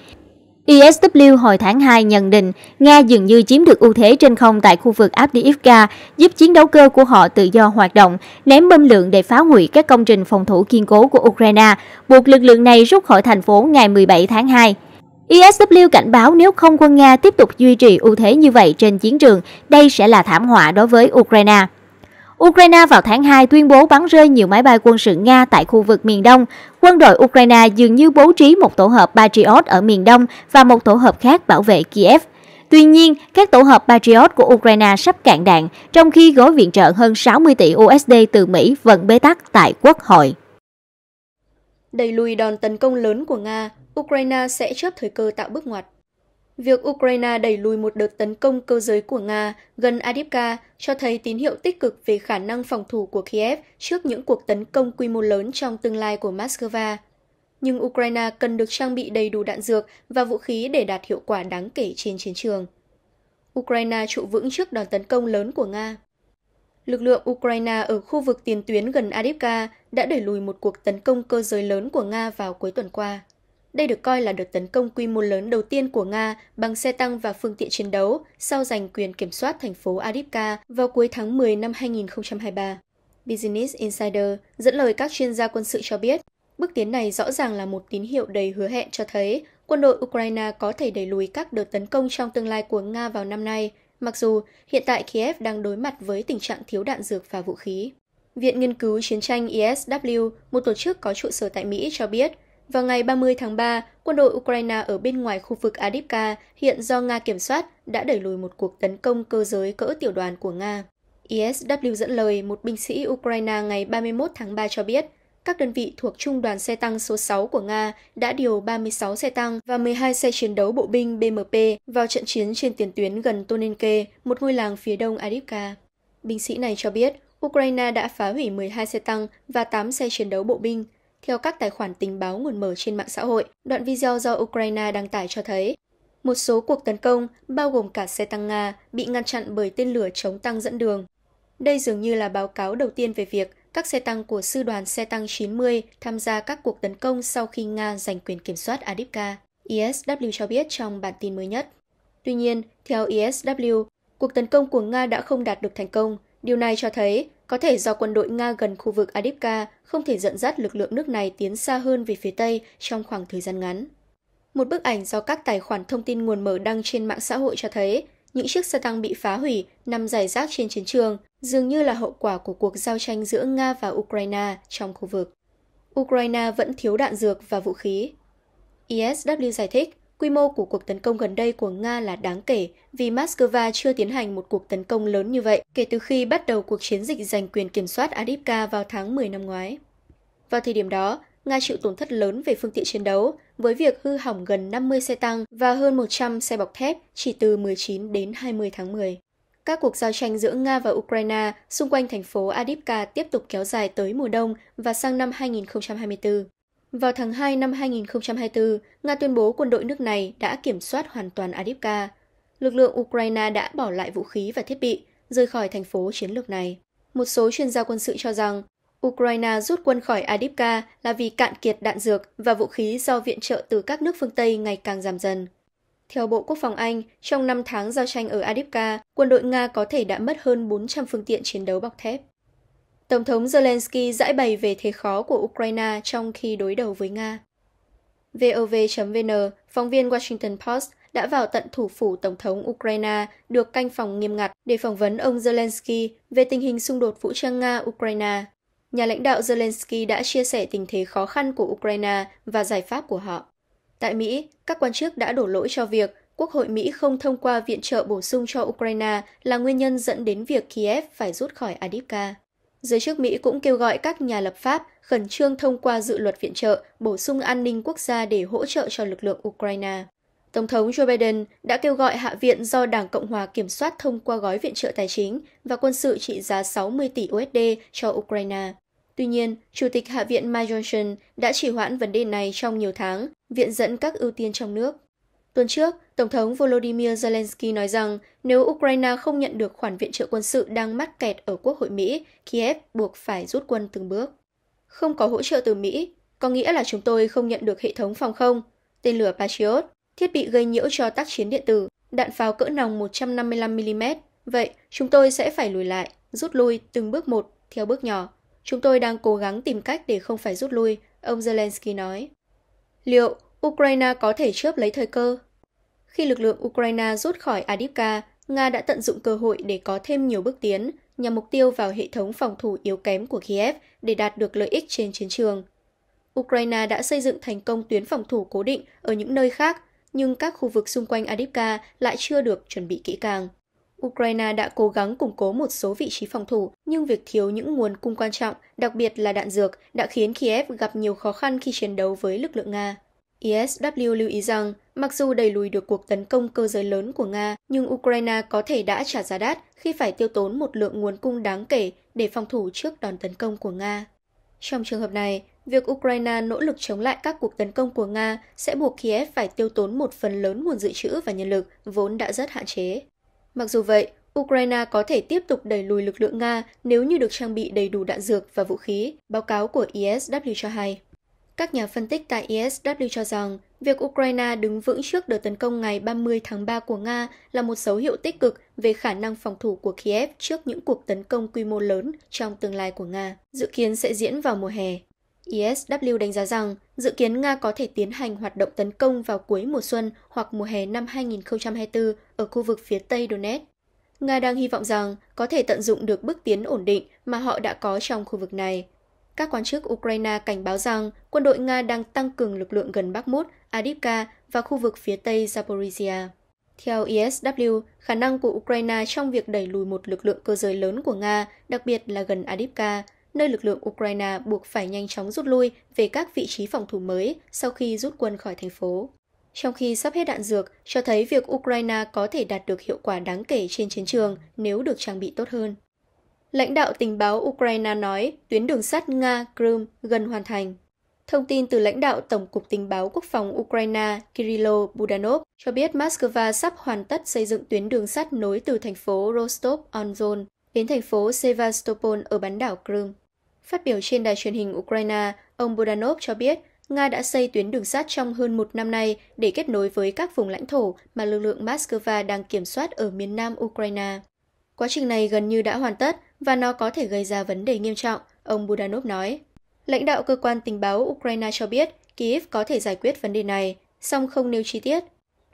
ISW e hồi tháng 2 nhận định Nga dường như chiếm được ưu thế trên không tại khu vực Abdiivka, giúp chiến đấu cơ của họ tự do hoạt động, ném bom lượng để phá hủy các công trình phòng thủ kiên cố của Ukraine, buộc lực lượng này rút khỏi thành phố ngày 17 tháng 2. ISW e cảnh báo nếu không quân Nga tiếp tục duy trì ưu thế như vậy trên chiến trường, đây sẽ là thảm họa đối với Ukraine. Ukraine vào tháng 2 tuyên bố bắn rơi nhiều máy bay quân sự Nga tại khu vực miền Đông. Quân đội Ukraine dường như bố trí một tổ hợp Patriot ở miền Đông và một tổ hợp khác bảo vệ Kiev. Tuy nhiên, các tổ hợp Patriot của Ukraine sắp cạn đạn, trong khi gói viện trợ hơn 60 tỷ USD từ Mỹ vẫn bế tắc tại Quốc hội. Đẩy lùi đòn tấn công lớn của Nga, Ukraine sẽ chớp thời cơ tạo bước ngoặt. Việc Ukraine đẩy lùi một đợt tấn công cơ giới của Nga gần Adipka cho thấy tín hiệu tích cực về khả năng phòng thủ của Kiev trước những cuộc tấn công quy mô lớn trong tương lai của Moscow. Nhưng Ukraine cần được trang bị đầy đủ đạn dược và vũ khí để đạt hiệu quả đáng kể trên chiến trường. Ukraine trụ vững trước đòn tấn công lớn của Nga. Lực lượng Ukraine ở khu vực tiền tuyến gần Adipka đã đẩy lùi một cuộc tấn công cơ giới lớn của Nga vào cuối tuần qua. Đây được coi là đợt tấn công quy mô lớn đầu tiên của Nga bằng xe tăng và phương tiện chiến đấu sau giành quyền kiểm soát thành phố Adivka vào cuối tháng 10 năm 2023. Business Insider dẫn lời các chuyên gia quân sự cho biết, bước tiến này rõ ràng là một tín hiệu đầy hứa hẹn cho thấy quân đội Ukraine có thể đẩy lùi các đợt tấn công trong tương lai của Nga vào năm nay, mặc dù hiện tại Kiev đang đối mặt với tình trạng thiếu đạn dược và vũ khí. Viện Nghiên cứu Chiến tranh ISW, một tổ chức có trụ sở tại Mỹ, cho biết vào ngày 30 tháng 3, quân đội Ukraine ở bên ngoài khu vực Adipka hiện do Nga kiểm soát đã đẩy lùi một cuộc tấn công cơ giới cỡ tiểu đoàn của Nga. ISW dẫn lời một binh sĩ Ukraine ngày 31 tháng 3 cho biết, các đơn vị thuộc Trung đoàn xe tăng số 6 của Nga đã điều 36 xe tăng và 12 xe chiến đấu bộ binh BMP vào trận chiến trên tiền tuyến gần Tonenke, một ngôi làng phía đông Adipka. Binh sĩ này cho biết, Ukraine đã phá hủy 12 xe tăng và 8 xe chiến đấu bộ binh, theo các tài khoản tình báo nguồn mở trên mạng xã hội. Đoạn video do Ukraine đăng tải cho thấy, một số cuộc tấn công, bao gồm cả xe tăng Nga, bị ngăn chặn bởi tên lửa chống tăng dẫn đường. Đây dường như là báo cáo đầu tiên về việc các xe tăng của sư đoàn xe tăng 90 tham gia các cuộc tấn công sau khi Nga giành quyền kiểm soát Adipka, ISW e cho biết trong bản tin mới nhất. Tuy nhiên, theo ISW, e cuộc tấn công của Nga đã không đạt được thành công. Điều này cho thấy có thể do quân đội Nga gần khu vực Adipka không thể dẫn dắt lực lượng nước này tiến xa hơn về phía Tây trong khoảng thời gian ngắn. Một bức ảnh do các tài khoản thông tin nguồn mở đăng trên mạng xã hội cho thấy những chiếc xe tăng bị phá hủy nằm rải rác trên chiến trường, dường như là hậu quả của cuộc giao tranh giữa Nga và Ukraine trong khu vực. Ukraine vẫn thiếu đạn dược và vũ khí. ISW giải thích, Quy mô của cuộc tấn công gần đây của Nga là đáng kể vì Moscow chưa tiến hành một cuộc tấn công lớn như vậy kể từ khi bắt đầu cuộc chiến dịch giành quyền kiểm soát Adipka vào tháng 10 năm ngoái. Vào thời điểm đó, Nga chịu tổn thất lớn về phương tiện chiến đấu, với việc hư hỏng gần 50 xe tăng và hơn 100 xe bọc thép chỉ từ 19 đến 20 tháng 10. Các cuộc giao tranh giữa Nga và Ukraine xung quanh thành phố Adipka tiếp tục kéo dài tới mùa đông và sang năm 2024. Vào tháng 2 năm 2024, Nga tuyên bố quân đội nước này đã kiểm soát hoàn toàn Adipka. Lực lượng Ukraine đã bỏ lại vũ khí và thiết bị, rời khỏi thành phố chiến lược này. Một số chuyên gia quân sự cho rằng Ukraine rút quân khỏi Adipka là vì cạn kiệt đạn dược và vũ khí do viện trợ từ các nước phương Tây ngày càng giảm dần. Theo Bộ Quốc phòng Anh, trong 5 tháng giao tranh ở Adipka, quân đội Nga có thể đã mất hơn 400 phương tiện chiến đấu bọc thép. Tổng thống Zelensky giải bày về thế khó của Ukraine trong khi đối đầu với Nga. VOV.vn, phóng viên Washington Post đã vào tận thủ phủ Tổng thống Ukraine được canh phòng nghiêm ngặt để phỏng vấn ông Zelensky về tình hình xung đột vũ trang Nga-Ukraine. Nhà lãnh đạo Zelensky đã chia sẻ tình thế khó khăn của Ukraine và giải pháp của họ. Tại Mỹ, các quan chức đã đổ lỗi cho việc Quốc hội Mỹ không thông qua viện trợ bổ sung cho Ukraine là nguyên nhân dẫn đến việc Kiev phải rút khỏi Adivka. Giới chức Mỹ cũng kêu gọi các nhà lập pháp khẩn trương thông qua dự luật viện trợ bổ sung an ninh quốc gia để hỗ trợ cho lực lượng Ukraine. Tổng thống Joe Biden đã kêu gọi Hạ viện do Đảng Cộng hòa kiểm soát thông qua gói viện trợ tài chính và quân sự trị giá 60 tỷ USD cho Ukraine. Tuy nhiên, Chủ tịch Hạ viện Mike Johnson đã chỉ hoãn vấn đề này trong nhiều tháng, viện dẫn các ưu tiên trong nước. Tuần trước, Tổng thống Volodymyr Zelensky nói rằng nếu Ukraine không nhận được khoản viện trợ quân sự đang mắc kẹt ở Quốc hội Mỹ, Kiev buộc phải rút quân từng bước. Không có hỗ trợ từ Mỹ, có nghĩa là chúng tôi không nhận được hệ thống phòng không, tên lửa Patriot, thiết bị gây nhiễu cho tác chiến điện tử, đạn pháo cỡ nòng 155mm. Vậy, chúng tôi sẽ phải lùi lại, rút lui từng bước một, theo bước nhỏ. Chúng tôi đang cố gắng tìm cách để không phải rút lui, ông Zelensky nói. Liệu Ukraine có thể chớp lấy thời cơ khi lực lượng Ukraine rút khỏi Adivka, Nga đã tận dụng cơ hội để có thêm nhiều bước tiến nhằm mục tiêu vào hệ thống phòng thủ yếu kém của Kiev để đạt được lợi ích trên chiến trường. Ukraine đã xây dựng thành công tuyến phòng thủ cố định ở những nơi khác, nhưng các khu vực xung quanh Adivka lại chưa được chuẩn bị kỹ càng. Ukraine đã cố gắng củng cố một số vị trí phòng thủ, nhưng việc thiếu những nguồn cung quan trọng, đặc biệt là đạn dược, đã khiến Kiev gặp nhiều khó khăn khi chiến đấu với lực lượng Nga. ISW lưu ý rằng, mặc dù đẩy lùi được cuộc tấn công cơ giới lớn của Nga, nhưng Ukraine có thể đã trả giá đắt khi phải tiêu tốn một lượng nguồn cung đáng kể để phòng thủ trước đòn tấn công của Nga. Trong trường hợp này, việc Ukraine nỗ lực chống lại các cuộc tấn công của Nga sẽ buộc Kiev phải tiêu tốn một phần lớn nguồn dự trữ và nhân lực vốn đã rất hạn chế. Mặc dù vậy, Ukraine có thể tiếp tục đẩy lùi lực lượng Nga nếu như được trang bị đầy đủ đạn dược và vũ khí, báo cáo của ISW cho hay. Các nhà phân tích tại ESW cho rằng việc Ukraine đứng vững trước đợt tấn công ngày 30 tháng 3 của Nga là một dấu hiệu tích cực về khả năng phòng thủ của Kiev trước những cuộc tấn công quy mô lớn trong tương lai của Nga, dự kiến sẽ diễn vào mùa hè. ESW đánh giá rằng dự kiến Nga có thể tiến hành hoạt động tấn công vào cuối mùa xuân hoặc mùa hè năm 2024 ở khu vực phía Tây Donetsk. Nga đang hy vọng rằng có thể tận dụng được bước tiến ổn định mà họ đã có trong khu vực này, các quan chức Ukraine cảnh báo rằng quân đội Nga đang tăng cường lực lượng gần Bakhmut, Adivka và khu vực phía tây Zaporizhia. Theo ISW, e khả năng của Ukraine trong việc đẩy lùi một lực lượng cơ giới lớn của Nga, đặc biệt là gần Adivka, nơi lực lượng Ukraine buộc phải nhanh chóng rút lui về các vị trí phòng thủ mới sau khi rút quân khỏi thành phố. Trong khi sắp hết đạn dược, cho thấy việc Ukraine có thể đạt được hiệu quả đáng kể trên chiến trường nếu được trang bị tốt hơn. Lãnh đạo tình báo Ukraine nói tuyến đường sắt Nga-Crimea gần hoàn thành. Thông tin từ lãnh đạo Tổng cục Tình báo Quốc phòng Ukraine Kirilo Budanov cho biết Moscow sắp hoàn tất xây dựng tuyến đường sắt nối từ thành phố Rostov-on-Don đến thành phố Sevastopol ở bán đảo Crimea. Phát biểu trên đài truyền hình Ukraine, ông Budanov cho biết Nga đã xây tuyến đường sắt trong hơn một năm nay để kết nối với các vùng lãnh thổ mà lực lượng Moscow đang kiểm soát ở miền nam Ukraine. Quá trình này gần như đã hoàn tất và nó có thể gây ra vấn đề nghiêm trọng, ông Budanov nói. Lãnh đạo cơ quan tình báo Ukraine cho biết Kyiv có thể giải quyết vấn đề này, song không nêu chi tiết.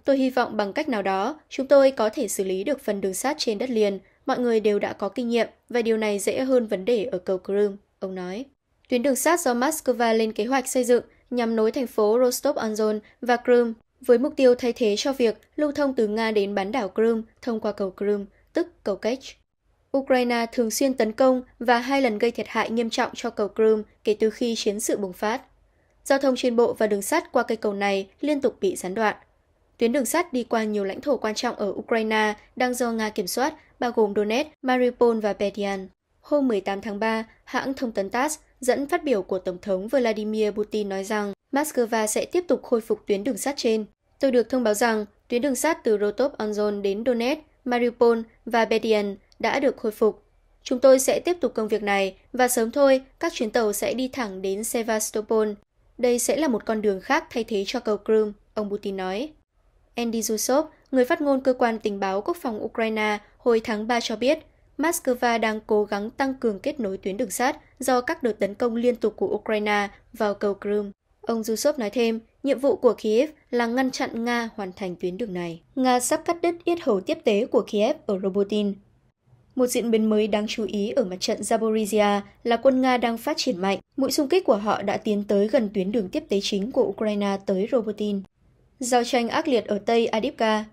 Tôi hy vọng bằng cách nào đó, chúng tôi có thể xử lý được phần đường sát trên đất liền. Mọi người đều đã có kinh nghiệm và điều này dễ hơn vấn đề ở cầu Crimea, ông nói. Tuyến đường sát do Moscow lên kế hoạch xây dựng nhằm nối thành phố Rostov-on-Don và Crimea với mục tiêu thay thế cho việc lưu thông từ Nga đến bán đảo Crimea thông qua cầu Crimea, tức cầu Kerch. Ukraine thường xuyên tấn công và hai lần gây thiệt hại nghiêm trọng cho cầu Crimea kể từ khi chiến sự bùng phát. Giao thông trên bộ và đường sắt qua cây cầu này liên tục bị gián đoạn. Tuyến đường sắt đi qua nhiều lãnh thổ quan trọng ở Ukraine đang do Nga kiểm soát, bao gồm Donetsk, Mariupol và Berdyansk. Hôm 18 tháng 3, hãng thông tấn TASS dẫn phát biểu của Tổng thống Vladimir Putin nói rằng Moscow sẽ tiếp tục khôi phục tuyến đường sắt trên. Tôi được thông báo rằng tuyến đường sắt từ Rostov-on-Don đến Donetsk, Mariupol và Berdyansk đã được khôi phục. Chúng tôi sẽ tiếp tục công việc này và sớm thôi các chuyến tàu sẽ đi thẳng đến Sevastopol. Đây sẽ là một con đường khác thay thế cho cầu Crimea, ông Putin nói. Andy Zusov, người phát ngôn cơ quan tình báo quốc phòng Ukraine hồi tháng 3 cho biết, Moscow đang cố gắng tăng cường kết nối tuyến đường sắt do các đợt tấn công liên tục của Ukraine vào cầu Crimea. Ông Zusov nói thêm, nhiệm vụ của Kiev là ngăn chặn Nga hoàn thành tuyến đường này. Nga sắp cắt đứt yết hầu tiếp tế của Kiev ở Robotin một diễn biến mới đáng chú ý ở mặt trận Zaporizhia là quân Nga đang phát triển mạnh. Mũi xung kích của họ đã tiến tới gần tuyến đường tiếp tế chính của Ukraine tới Robotin. Giao tranh ác liệt ở Tây Adipka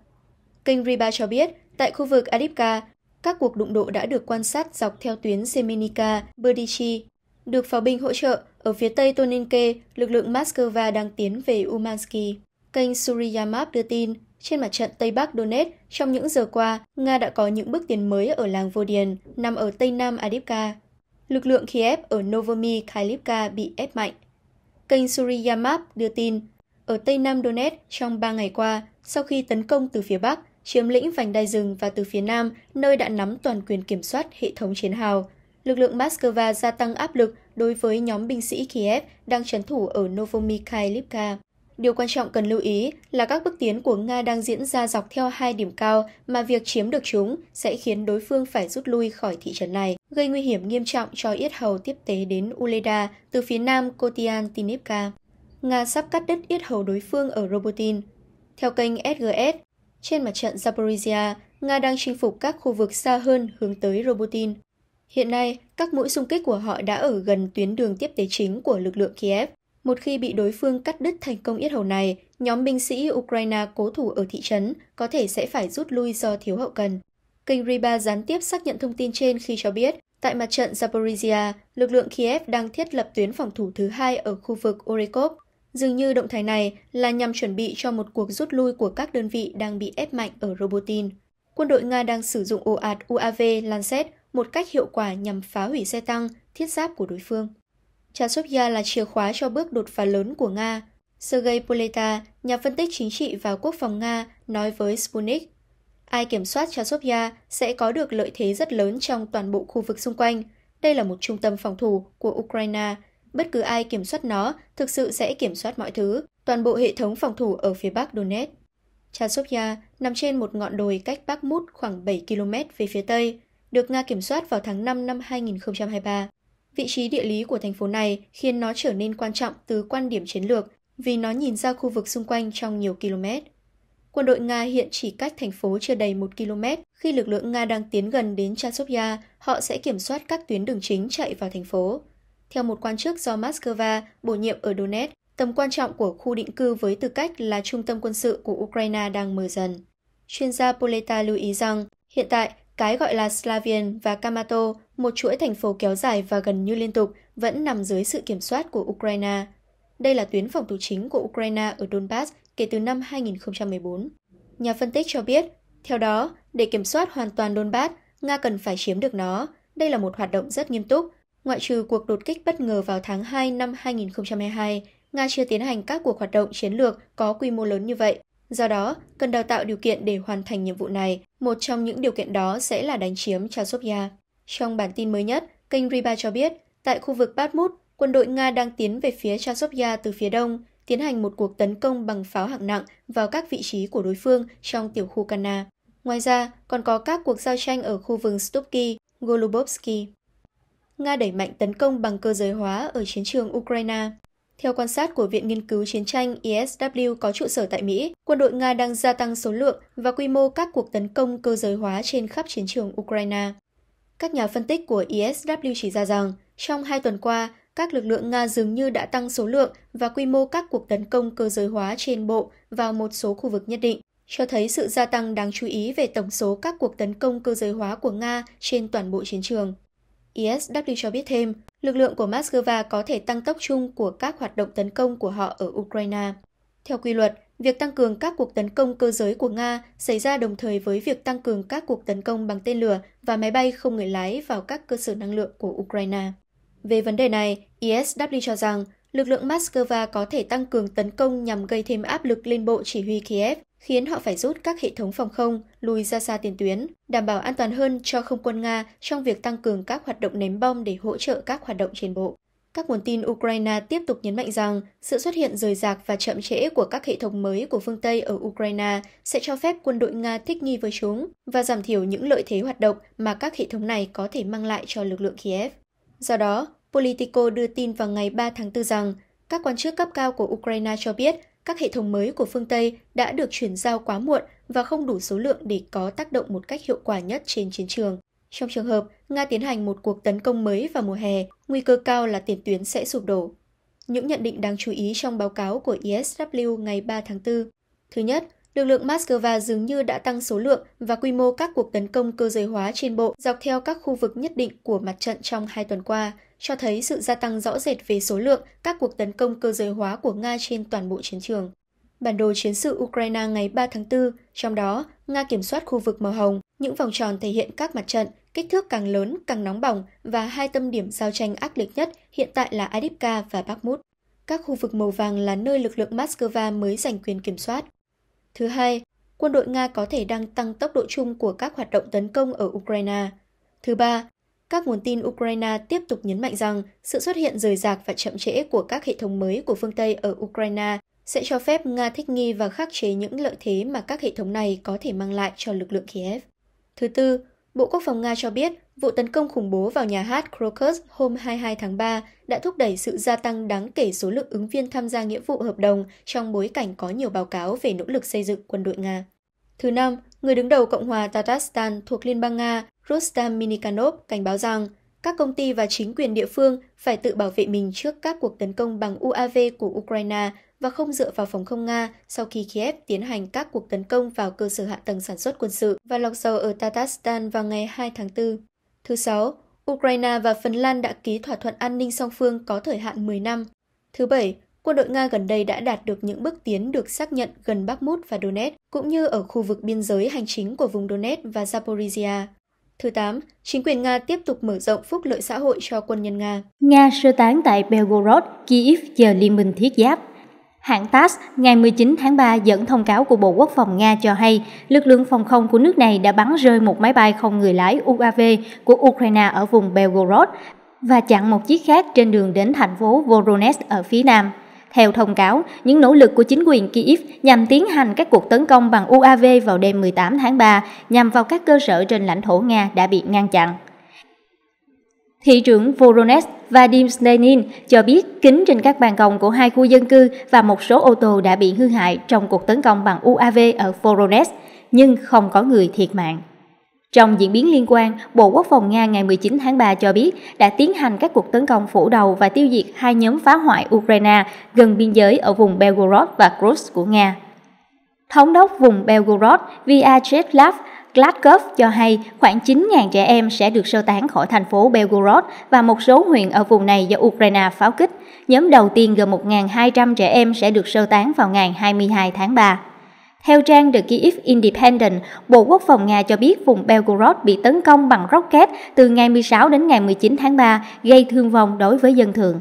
Kênh Riba cho biết, tại khu vực Adipka, các cuộc đụng độ đã được quan sát dọc theo tuyến Semenika, Berdichi. Được pháo binh hỗ trợ, ở phía tây Toninke, lực lượng Moscow đang tiến về Umansky. Kênh Suryamap đưa tin, trên mặt trận Tây Bắc Donetsk, trong những giờ qua, Nga đã có những bước tiến mới ở làng Vodian, nằm ở tây nam adipka Lực lượng Kiev ở Novomi Khalivka bị ép mạnh. Kênh suryamap đưa tin, ở tây nam Donetsk trong 3 ngày qua, sau khi tấn công từ phía Bắc, chiếm lĩnh vành đai rừng và từ phía Nam, nơi đã nắm toàn quyền kiểm soát hệ thống chiến hào, lực lượng Moscow gia tăng áp lực đối với nhóm binh sĩ Kiev đang trấn thủ ở Novomikhailivka. Điều quan trọng cần lưu ý là các bước tiến của Nga đang diễn ra dọc theo hai điểm cao mà việc chiếm được chúng sẽ khiến đối phương phải rút lui khỏi thị trấn này, gây nguy hiểm nghiêm trọng cho yết hầu tiếp tế đến Uleda từ phía nam Kotian Tinivka. Nga sắp cắt đứt yết hầu đối phương ở Robotin. Theo kênh SGS, trên mặt trận Zaporizhia, Nga đang chinh phục các khu vực xa hơn hướng tới Robotin. Hiện nay, các mũi xung kích của họ đã ở gần tuyến đường tiếp tế chính của lực lượng Kiev. Một khi bị đối phương cắt đứt thành công yết hầu này, nhóm binh sĩ Ukraine cố thủ ở thị trấn có thể sẽ phải rút lui do thiếu hậu cần. Kênh Riba gián tiếp xác nhận thông tin trên khi cho biết, tại mặt trận Zaporizhia, lực lượng Kiev đang thiết lập tuyến phòng thủ thứ hai ở khu vực Orekov. Dường như động thái này là nhằm chuẩn bị cho một cuộc rút lui của các đơn vị đang bị ép mạnh ở Robotin. Quân đội Nga đang sử dụng ồ ạt UAV Lancet một cách hiệu quả nhằm phá hủy xe tăng, thiết giáp của đối phương. Chasovia là chìa khóa cho bước đột phá lớn của Nga. Sergei Poleta, nhà phân tích chính trị và quốc phòng Nga, nói với Sputnik, ai kiểm soát Chasovia sẽ có được lợi thế rất lớn trong toàn bộ khu vực xung quanh. Đây là một trung tâm phòng thủ của Ukraine. Bất cứ ai kiểm soát nó thực sự sẽ kiểm soát mọi thứ, toàn bộ hệ thống phòng thủ ở phía bắc Donetsk. Chasovia nằm trên một ngọn đồi cách Bakhmut khoảng 7 km về phía tây, được Nga kiểm soát vào tháng 5 năm 2023. Vị trí địa lý của thành phố này khiến nó trở nên quan trọng từ quan điểm chiến lược vì nó nhìn ra khu vực xung quanh trong nhiều km. Quân đội Nga hiện chỉ cách thành phố chưa đầy 1 km. Khi lực lượng Nga đang tiến gần đến Chasovya, họ sẽ kiểm soát các tuyến đường chính chạy vào thành phố. Theo một quan chức do Moscow bổ nhiệm ở Donetsk, tầm quan trọng của khu định cư với tư cách là trung tâm quân sự của Ukraine đang mở dần. Chuyên gia Poleta lưu ý rằng, hiện tại cái gọi là Slavian và Kamato, một chuỗi thành phố kéo dài và gần như liên tục, vẫn nằm dưới sự kiểm soát của Ukraine. Đây là tuyến phòng thủ chính của Ukraine ở Donbass kể từ năm 2014. Nhà phân tích cho biết, theo đó, để kiểm soát hoàn toàn Donbass, Nga cần phải chiếm được nó. Đây là một hoạt động rất nghiêm túc. Ngoại trừ cuộc đột kích bất ngờ vào tháng 2 năm 2022, Nga chưa tiến hành các cuộc hoạt động chiến lược có quy mô lớn như vậy. Do đó, cần đào tạo điều kiện để hoàn thành nhiệm vụ này. Một trong những điều kiện đó sẽ là đánh chiếm Chasovia. Trong bản tin mới nhất, kênh Riba cho biết, tại khu vực Bakhmut, quân đội Nga đang tiến về phía Chasovia từ phía đông, tiến hành một cuộc tấn công bằng pháo hạng nặng vào các vị trí của đối phương trong tiểu khu Kana. Ngoài ra, còn có các cuộc giao tranh ở khu vực Stupki, Golubovsky. Nga đẩy mạnh tấn công bằng cơ giới hóa ở chiến trường Ukraine. Theo quan sát của Viện Nghiên cứu Chiến tranh ISW e có trụ sở tại Mỹ, quân đội Nga đang gia tăng số lượng và quy mô các cuộc tấn công cơ giới hóa trên khắp chiến trường Ukraine. Các nhà phân tích của ISW e chỉ ra rằng, trong hai tuần qua, các lực lượng Nga dường như đã tăng số lượng và quy mô các cuộc tấn công cơ giới hóa trên bộ vào một số khu vực nhất định, cho thấy sự gia tăng đáng chú ý về tổng số các cuộc tấn công cơ giới hóa của Nga trên toàn bộ chiến trường. ISW cho biết thêm, lực lượng của Moscow có thể tăng tốc chung của các hoạt động tấn công của họ ở Ukraine. Theo quy luật, việc tăng cường các cuộc tấn công cơ giới của Nga xảy ra đồng thời với việc tăng cường các cuộc tấn công bằng tên lửa và máy bay không người lái vào các cơ sở năng lượng của Ukraine. Về vấn đề này, ISW cho rằng lực lượng Moscow có thể tăng cường tấn công nhằm gây thêm áp lực lên bộ chỉ huy Kiev khiến họ phải rút các hệ thống phòng không lùi ra xa tiền tuyến, đảm bảo an toàn hơn cho không quân Nga trong việc tăng cường các hoạt động ném bom để hỗ trợ các hoạt động trên bộ. Các nguồn tin Ukraine tiếp tục nhấn mạnh rằng sự xuất hiện rời rạc và chậm trễ của các hệ thống mới của phương Tây ở Ukraine sẽ cho phép quân đội Nga thích nghi với chúng và giảm thiểu những lợi thế hoạt động mà các hệ thống này có thể mang lại cho lực lượng Kiev. Do đó, Politico đưa tin vào ngày 3 tháng 4 rằng các quan chức cấp cao của Ukraine cho biết các hệ thống mới của phương Tây đã được chuyển giao quá muộn và không đủ số lượng để có tác động một cách hiệu quả nhất trên chiến trường. Trong trường hợp Nga tiến hành một cuộc tấn công mới vào mùa hè, nguy cơ cao là tiền tuyến sẽ sụp đổ. Những nhận định đáng chú ý trong báo cáo của ISW ngày 3 tháng 4. Thứ nhất, lực lượng Moscow dường như đã tăng số lượng và quy mô các cuộc tấn công cơ giới hóa trên bộ dọc theo các khu vực nhất định của mặt trận trong hai tuần qua, cho thấy sự gia tăng rõ rệt về số lượng các cuộc tấn công cơ giới hóa của Nga trên toàn bộ chiến trường. Bản đồ chiến sự Ukraine ngày 3 tháng 4, trong đó Nga kiểm soát khu vực màu hồng, những vòng tròn thể hiện các mặt trận, kích thước càng lớn càng nóng bỏng và hai tâm điểm giao tranh ác liệt nhất hiện tại là Adipka và Bakhmut. Các khu vực màu vàng là nơi lực lượng Moscow mới giành quyền kiểm soát. Thứ hai, quân đội Nga có thể đang tăng tốc độ chung của các hoạt động tấn công ở Ukraine. Thứ ba, các nguồn tin Ukraine tiếp tục nhấn mạnh rằng sự xuất hiện rời rạc và chậm trễ của các hệ thống mới của phương Tây ở Ukraine sẽ cho phép Nga thích nghi và khắc chế những lợi thế mà các hệ thống này có thể mang lại cho lực lượng Kiev. Thứ tư, Bộ Quốc phòng Nga cho biết vụ tấn công khủng bố vào nhà hát Crocus hôm 22 tháng 3 đã thúc đẩy sự gia tăng đáng kể số lượng ứng viên tham gia nghĩa vụ hợp đồng trong bối cảnh có nhiều báo cáo về nỗ lực xây dựng quân đội Nga. Thứ năm, người đứng đầu Cộng hòa Tatarstan thuộc Liên bang Nga Rustam Minikanov cảnh báo rằng các công ty và chính quyền địa phương phải tự bảo vệ mình trước các cuộc tấn công bằng UAV của Ukraine và không dựa vào phòng không Nga sau khi Kiev tiến hành các cuộc tấn công vào cơ sở hạ tầng sản xuất quân sự và lọc dầu ở Tatarstan vào ngày 2 tháng 4. Thứ sáu, Ukraine và Phần Lan đã ký thỏa thuận an ninh song phương có thời hạn 10 năm. Thứ bảy, quân đội Nga gần đây đã đạt được những bước tiến được xác nhận gần Bakhmut và Donetsk, cũng như ở khu vực biên giới hành chính của vùng Donetsk và Zaporizhia. Thứ 8, chính quyền Nga tiếp tục mở rộng phúc lợi xã hội cho quân nhân Nga. Nga sơ tán tại Belgorod, Kyiv chờ liên minh thiết giáp. Hãng TASS ngày 19 tháng 3 dẫn thông cáo của Bộ Quốc phòng Nga cho hay lực lượng phòng không của nước này đã bắn rơi một máy bay không người lái UAV của Ukraine ở vùng Belgorod và chặn một chiếc khác trên đường đến thành phố Voronezh ở phía nam. Theo thông cáo, những nỗ lực của chính quyền Kyiv nhằm tiến hành các cuộc tấn công bằng UAV vào đêm 18 tháng 3 nhằm vào các cơ sở trên lãnh thổ Nga đã bị ngăn chặn. Thị trưởng Voronezh Vadim Snenin cho biết kính trên các bàn công của hai khu dân cư và một số ô tô đã bị hư hại trong cuộc tấn công bằng UAV ở Voronezh, nhưng không có người thiệt mạng. Trong diễn biến liên quan, Bộ Quốc phòng Nga ngày 19 tháng 3 cho biết đã tiến hành các cuộc tấn công phủ đầu và tiêu diệt hai nhóm phá hoại Ukraine gần biên giới ở vùng Belgorod và Kursk của Nga. Thống đốc vùng Belgorod Vyacheslav Gladkov cho hay khoảng 9.000 trẻ em sẽ được sơ tán khỏi thành phố Belgorod và một số huyện ở vùng này do Ukraine pháo kích. Nhóm đầu tiên gồm 1.200 trẻ em sẽ được sơ tán vào ngày 22 tháng 3. Theo trang The Kyiv Independent, Bộ Quốc phòng Nga cho biết vùng Belgorod bị tấn công bằng rocket từ ngày 16 đến ngày 19 tháng 3, gây thương vong đối với dân thường.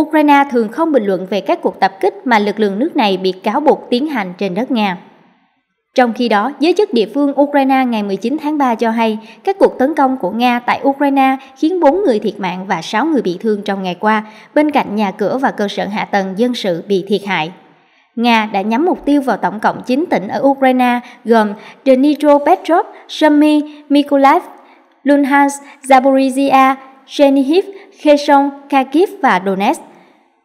Ukraine thường không bình luận về các cuộc tập kích mà lực lượng nước này bị cáo buộc tiến hành trên đất Nga. Trong khi đó, giới chức địa phương Ukraine ngày 19 tháng 3 cho hay các cuộc tấn công của Nga tại Ukraine khiến 4 người thiệt mạng và 6 người bị thương trong ngày qua, bên cạnh nhà cửa và cơ sở hạ tầng dân sự bị thiệt hại. Nga đã nhắm mục tiêu vào tổng cộng 9 tỉnh ở Ukraine gồm Dnipropetrovsk, Sumy, Mykolaiv, Luhansk, Zaporizhia, Chernihiv, Kherson, Kharkiv và Donetsk.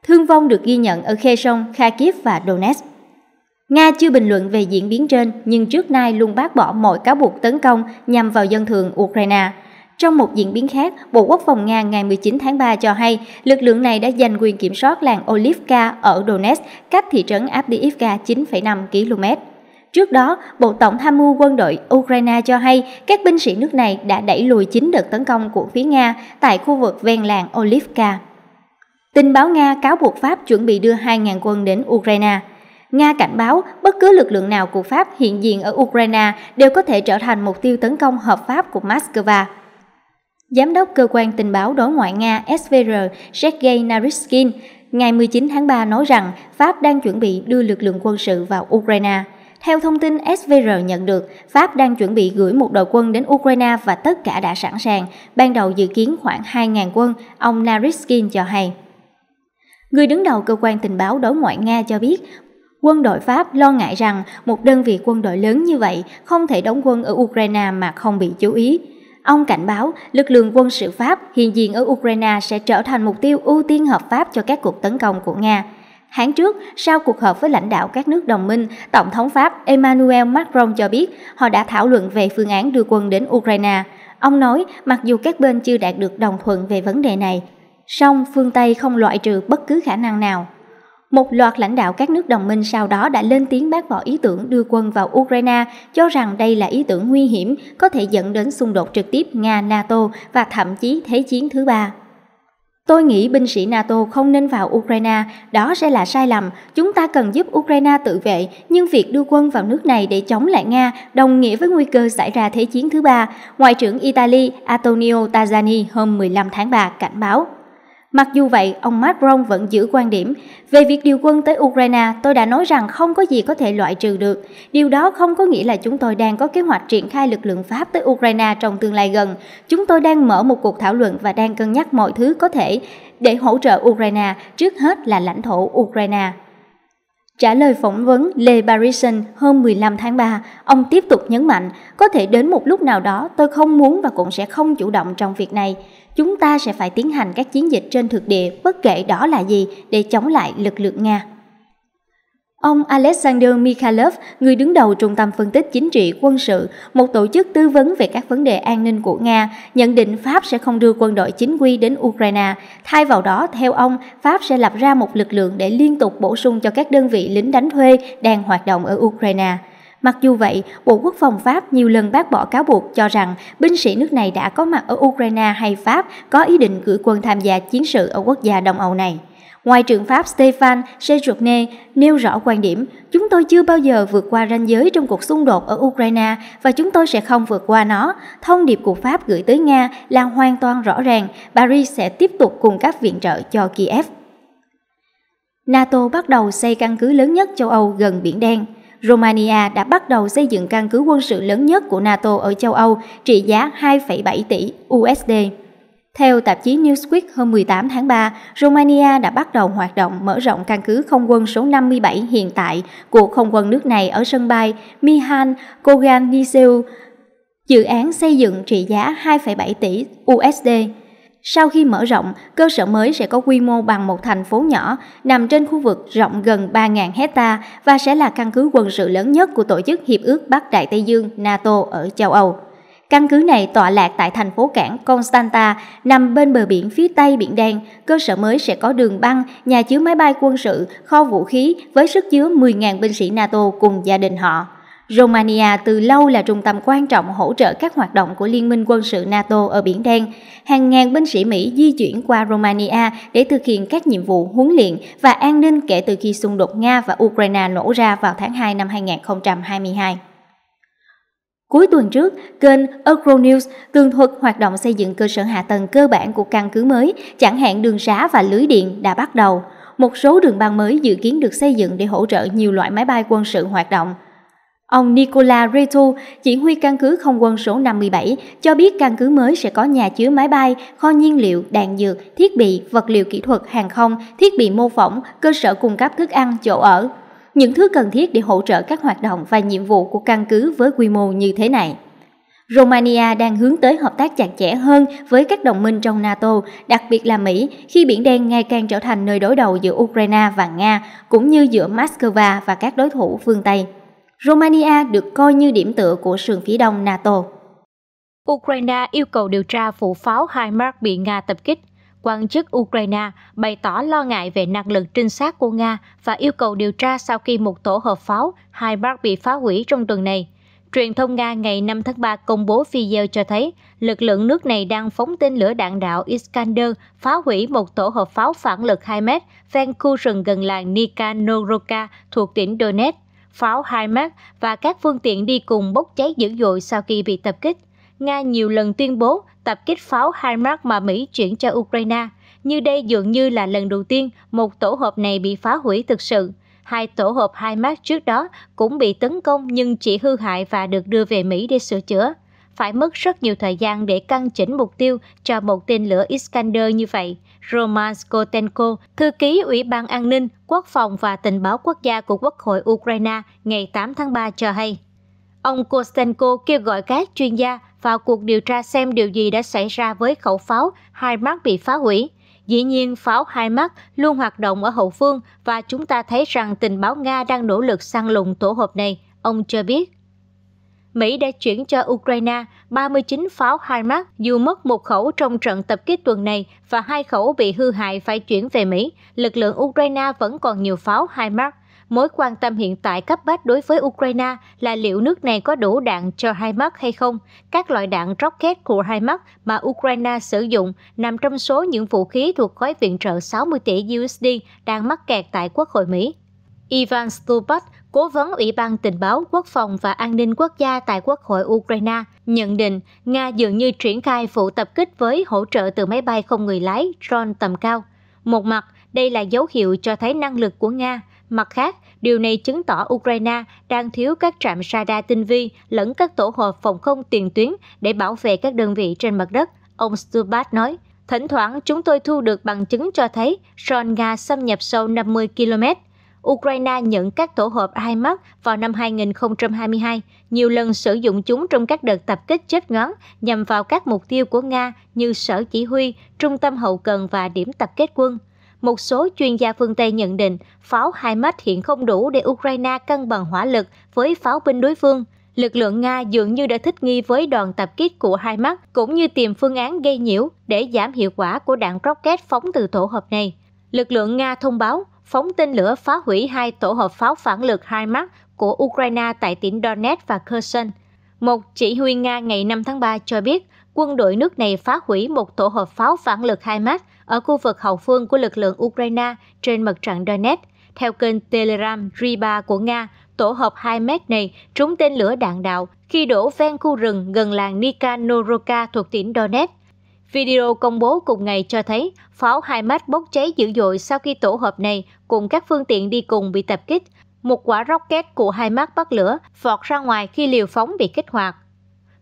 Thương vong được ghi nhận ở Kherson, Kharkiv và Donetsk. Nga chưa bình luận về diễn biến trên nhưng trước nay luôn bác bỏ mọi cáo buộc tấn công nhằm vào dân thường Ukraine. Trong một diễn biến khác, Bộ Quốc phòng Nga ngày 19 tháng 3 cho hay lực lượng này đã giành quyền kiểm soát làng Olivka ở Donetsk, cách thị trấn Avdiivka 9,5 km. Trước đó, Bộ Tổng tham mưu quân đội Ukraine cho hay các binh sĩ nước này đã đẩy lùi 9 đợt tấn công của phía Nga tại khu vực ven làng Olivka. Tin báo Nga cáo buộc Pháp chuẩn bị đưa 2.000 quân đến Ukraine – Nga cảnh báo bất cứ lực lượng nào của Pháp hiện diện ở Ukraine đều có thể trở thành mục tiêu tấn công hợp pháp của Moscow. Giám đốc Cơ quan Tình báo Đối ngoại Nga SVR Sergei Naryshkin ngày 19 tháng 3 nói rằng Pháp đang chuẩn bị đưa lực lượng quân sự vào Ukraine. Theo thông tin SVR nhận được, Pháp đang chuẩn bị gửi một đội quân đến Ukraine và tất cả đã sẵn sàng, ban đầu dự kiến khoảng 2.000 quân, ông Naryshkin cho hay. Người đứng đầu cơ quan tình báo đối ngoại Nga cho biết Quân đội Pháp lo ngại rằng một đơn vị quân đội lớn như vậy không thể đóng quân ở Ukraine mà không bị chú ý. Ông cảnh báo lực lượng quân sự Pháp hiện diện ở Ukraine sẽ trở thành mục tiêu ưu tiên hợp pháp cho các cuộc tấn công của Nga. Tháng trước, sau cuộc họp với lãnh đạo các nước đồng minh, Tổng thống Pháp Emmanuel Macron cho biết họ đã thảo luận về phương án đưa quân đến Ukraine. Ông nói mặc dù các bên chưa đạt được đồng thuận về vấn đề này, song phương Tây không loại trừ bất cứ khả năng nào. Một loạt lãnh đạo các nước đồng minh sau đó đã lên tiếng bác bỏ ý tưởng đưa quân vào Ukraine, cho rằng đây là ý tưởng nguy hiểm, có thể dẫn đến xung đột trực tiếp Nga-NATO và thậm chí Thế chiến thứ ba. Tôi nghĩ binh sĩ NATO không nên vào Ukraine, đó sẽ là sai lầm. Chúng ta cần giúp Ukraine tự vệ, nhưng việc đưa quân vào nước này để chống lại Nga đồng nghĩa với nguy cơ xảy ra Thế chiến thứ ba. Ngoại trưởng Italy Antonio Tajani hôm 15 tháng 3 cảnh báo. Mặc dù vậy, ông Macron vẫn giữ quan điểm về việc điều quân tới Ukraine, tôi đã nói rằng không có gì có thể loại trừ được. Điều đó không có nghĩa là chúng tôi đang có kế hoạch triển khai lực lượng Pháp tới Ukraine trong tương lai gần. Chúng tôi đang mở một cuộc thảo luận và đang cân nhắc mọi thứ có thể để hỗ trợ Ukraine, trước hết là lãnh thổ Ukraine. Trả lời phỏng vấn Lê Parison hôm 15 tháng 3, ông tiếp tục nhấn mạnh, có thể đến một lúc nào đó tôi không muốn và cũng sẽ không chủ động trong việc này. Chúng ta sẽ phải tiến hành các chiến dịch trên thực địa bất kể đó là gì để chống lại lực lượng Nga. Ông Alexander Mikhailov, người đứng đầu Trung tâm Phân tích Chính trị Quân sự, một tổ chức tư vấn về các vấn đề an ninh của Nga, nhận định Pháp sẽ không đưa quân đội chính quy đến Ukraine. Thay vào đó, theo ông, Pháp sẽ lập ra một lực lượng để liên tục bổ sung cho các đơn vị lính đánh thuê đang hoạt động ở Ukraine. Mặc dù vậy, Bộ Quốc phòng Pháp nhiều lần bác bỏ cáo buộc cho rằng binh sĩ nước này đã có mặt ở Ukraine hay Pháp có ý định gửi quân tham gia chiến sự ở quốc gia Đông Âu này. Ngoại trưởng Pháp Stéphane Sejourné nêu rõ quan điểm, chúng tôi chưa bao giờ vượt qua ranh giới trong cuộc xung đột ở Ukraine và chúng tôi sẽ không vượt qua nó. Thông điệp của Pháp gửi tới Nga là hoàn toàn rõ ràng, Paris sẽ tiếp tục cung cấp viện trợ cho Kiev. NATO bắt đầu xây căn cứ lớn nhất châu Âu gần Biển Đen – Romania đã bắt đầu xây dựng căn cứ quân sự lớn nhất của NATO ở châu Âu trị giá 2,7 tỷ USD. Theo tạp chí Newsweek hôm 18 tháng 3, Romania đã bắt đầu hoạt động mở rộng căn cứ không quân số 57 hiện tại của không quân nước này ở sân bay Mihan Koganisiu, dự án xây dựng trị giá 2,7 tỷ USD. Sau khi mở rộng, cơ sở mới sẽ có quy mô bằng một thành phố nhỏ, nằm trên khu vực rộng gần 3.000 hecta và sẽ là căn cứ quân sự lớn nhất của Tổ chức Hiệp ước Bắc Đại Tây Dương NATO ở châu Âu. Căn cứ này tọa lạc tại thành phố cảng Constanta, nằm bên bờ biển phía Tây Biển Đen. Cơ sở mới sẽ có đường băng, nhà chứa máy bay quân sự, kho vũ khí với sức chứa 10.000 binh sĩ NATO cùng gia đình họ. Romania từ lâu là trung tâm quan trọng hỗ trợ các hoạt động của Liên minh quân sự NATO ở Biển Đen. Hàng ngàn binh sĩ Mỹ di chuyển qua Romania để thực hiện các nhiệm vụ huấn luyện và an ninh kể từ khi xung đột Nga và Ukraine nổ ra vào tháng 2 năm 2022. Cuối tuần trước, kênh Euronews tường thuật hoạt động xây dựng cơ sở hạ tầng cơ bản của căn cứ mới, chẳng hạn đường xá và lưới điện đã bắt đầu. Một số đường băng mới dự kiến được xây dựng để hỗ trợ nhiều loại máy bay quân sự hoạt động – Ông Nicola Retu, chỉ huy căn cứ không quân số 57, cho biết căn cứ mới sẽ có nhà chứa máy bay, kho nhiên liệu, đạn dược, thiết bị, vật liệu kỹ thuật, hàng không, thiết bị mô phỏng, cơ sở cung cấp thức ăn, chỗ ở. Những thứ cần thiết để hỗ trợ các hoạt động và nhiệm vụ của căn cứ với quy mô như thế này. Romania đang hướng tới hợp tác chặt chẽ hơn với các đồng minh trong NATO, đặc biệt là Mỹ, khi Biển Đen ngày càng trở thành nơi đối đầu giữa Ukraine và Nga, cũng như giữa Moscow và các đối thủ phương Tây. Romania được coi như điểm tựa của sườn phía đông NATO. Ukraine yêu cầu điều tra vụ pháo HIMARS bị Nga tập kích. Quan chức Ukraine bày tỏ lo ngại về năng lực trinh sát của Nga và yêu cầu điều tra sau khi một tổ hợp pháo HIMARS bị phá hủy trong tuần này. Truyền thông Nga ngày 5 tháng 3 công bố video cho thấy lực lượng nước này đang phóng tên lửa đạn đạo Iskander phá hủy một tổ hợp pháo phản lực 2 mét ven khu rừng gần làng Nikanoroka thuộc tỉnh Donetsk pháo HIMARS và các phương tiện đi cùng bốc cháy dữ dội sau khi bị tập kích. Nga nhiều lần tuyên bố tập kích pháo HIMARS mà Mỹ chuyển cho Ukraine. Như đây dường như là lần đầu tiên một tổ hợp này bị phá hủy thực sự. Hai tổ hợp HIMARS trước đó cũng bị tấn công nhưng chỉ hư hại và được đưa về Mỹ để sửa chữa. Phải mất rất nhiều thời gian để căn chỉnh mục tiêu cho một tên lửa Iskander như vậy. Roman Skotenko, thư ký Ủy ban An ninh, Quốc phòng và Tình báo Quốc gia của Quốc hội Ukraine ngày 8 tháng 3 cho hay. Ông Kostenko kêu gọi các chuyên gia vào cuộc điều tra xem điều gì đã xảy ra với khẩu pháo hai mắt bị phá hủy. Dĩ nhiên, pháo hai mắt luôn hoạt động ở hậu phương và chúng ta thấy rằng tình báo Nga đang nỗ lực săn lùng tổ hợp này, ông cho biết. Mỹ đã chuyển cho Ukraine 39 pháo HIMARS dù mất một khẩu trong trận tập kích tuần này và hai khẩu bị hư hại phải chuyển về Mỹ. Lực lượng Ukraine vẫn còn nhiều pháo HIMARS. Mối quan tâm hiện tại cấp bách đối với Ukraine là liệu nước này có đủ đạn cho HIMARS hay không. Các loại đạn rocket của HIMARS mà Ukraine sử dụng nằm trong số những vũ khí thuộc gói viện trợ 60 tỷ USD đang mắc kẹt tại Quốc hội Mỹ. Ivan Stupak, Cố vấn Ủy ban Tình báo Quốc phòng và An ninh Quốc gia tại Quốc hội Ukraine nhận định Nga dường như triển khai vụ tập kích với hỗ trợ từ máy bay không người lái drone tầm cao. Một mặt, đây là dấu hiệu cho thấy năng lực của Nga. Mặt khác, điều này chứng tỏ Ukraine đang thiếu các trạm radar tinh vi lẫn các tổ hợp phòng không tiền tuyến để bảo vệ các đơn vị trên mặt đất, ông Stubat nói. Thỉnh thoảng, chúng tôi thu được bằng chứng cho thấy drone Nga xâm nhập sâu 50 km – Ukraine nhận các tổ hợp HIMARS vào năm 2022, nhiều lần sử dụng chúng trong các đợt tập kích chết nhoáng nhằm vào các mục tiêu của Nga như sở chỉ huy, trung tâm hậu cần và điểm tập kết quân. Một số chuyên gia phương Tây nhận định pháo HIMARS hiện không đủ để Ukraine cân bằng hỏa lực với pháo binh đối phương. Lực lượng Nga dường như đã thích nghi với đoàn tập kích của HIMARS cũng như tìm phương án gây nhiễu để giảm hiệu quả của đạn rocket phóng từ tổ hợp này. Lực lượng Nga thông báo phóng tên lửa phá hủy hai tổ hợp pháo phản lực hai mắt của Ukraine tại tỉnh Donetsk và Kherson. Một chỉ huy Nga ngày 5 tháng 3 cho biết quân đội nước này phá hủy một tổ hợp pháo phản lực hai mắt ở khu vực hậu phương của lực lượng Ukraine trên mặt trận Donetsk. Theo kênh Telegram Riba của Nga, tổ hợp 2 mét này trúng tên lửa đạn đạo khi đổ ven khu rừng gần làng Nikanoroka thuộc tỉnh Donetsk. Video công bố cùng ngày cho thấy pháo hai mát bốc cháy dữ dội sau khi tổ hợp này cùng các phương tiện đi cùng bị tập kích. Một quả rocket của hai mát bắt lửa vọt ra ngoài khi liều phóng bị kích hoạt.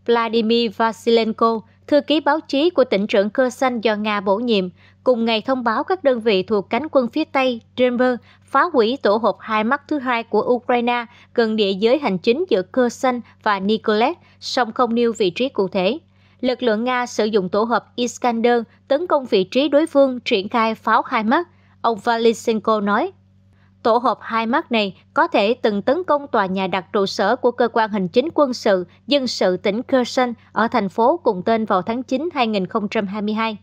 Vladimir Vasilenko, thư ký báo chí của tỉnh trưởng Kherson do Nga bổ nhiệm, cùng ngày thông báo các đơn vị thuộc cánh quân phía Tây Denver phá hủy tổ hợp hai mắt thứ hai của Ukraine gần địa giới hành chính giữa Kherson và Nikolaev, song không nêu vị trí cụ thể lực lượng Nga sử dụng tổ hợp Iskander tấn công vị trí đối phương triển khai pháo hai mắt, ông Valisenko nói. Tổ hợp hai mắt này có thể từng tấn công tòa nhà đặt trụ sở của cơ quan hành chính quân sự dân sự tỉnh Kherson ở thành phố cùng tên vào tháng 9 2022.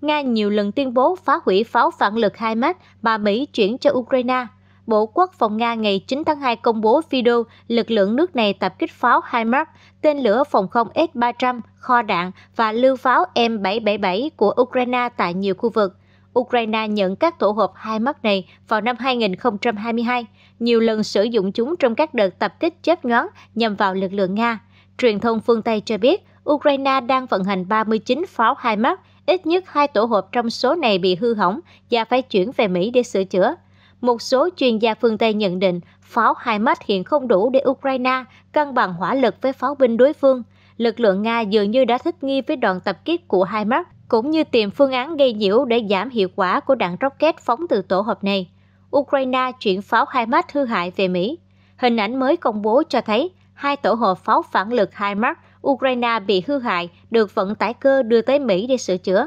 Nga nhiều lần tuyên bố phá hủy pháo phản lực hai HIMARS mà Mỹ chuyển cho Ukraine. Bộ Quốc phòng Nga ngày 9 tháng 2 công bố video lực lượng nước này tập kích pháo HIMARS, tên lửa phòng không S-300, kho đạn và lưu pháo M777 của Ukraine tại nhiều khu vực. Ukraine nhận các tổ hợp hai mắt này vào năm 2022, nhiều lần sử dụng chúng trong các đợt tập kích chớp nhoáng nhằm vào lực lượng Nga. Truyền thông phương Tây cho biết, Ukraine đang vận hành 39 pháo hai mắt, ít nhất hai tổ hợp trong số này bị hư hỏng và phải chuyển về Mỹ để sửa chữa một số chuyên gia phương Tây nhận định pháo hai mắt hiện không đủ để Ukraine cân bằng hỏa lực với pháo binh đối phương. Lực lượng Nga dường như đã thích nghi với đoàn tập kích của hai mắt, cũng như tìm phương án gây nhiễu để giảm hiệu quả của đạn rocket phóng từ tổ hợp này. Ukraine chuyển pháo hai mắt hư hại về Mỹ. Hình ảnh mới công bố cho thấy hai tổ hợp pháo phản lực hai mắt Ukraine bị hư hại được vận tải cơ đưa tới Mỹ để sửa chữa.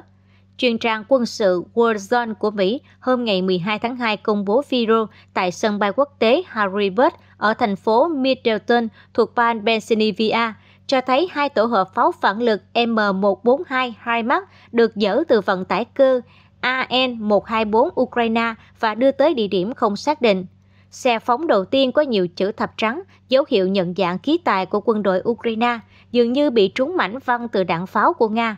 Chuyên trang quân sự War của Mỹ hôm ngày 12 tháng 2 công bố video tại sân bay quốc tế Harry Bird ở thành phố Middleton thuộc bang Pennsylvania cho thấy hai tổ hợp pháo phản lực M142 HIMARS được dỡ từ vận tải cơ AN-124 Ukraine và đưa tới địa điểm không xác định. Xe phóng đầu tiên có nhiều chữ thập trắng, dấu hiệu nhận dạng khí tài của quân đội Ukraine, dường như bị trúng mảnh văng từ đạn pháo của Nga.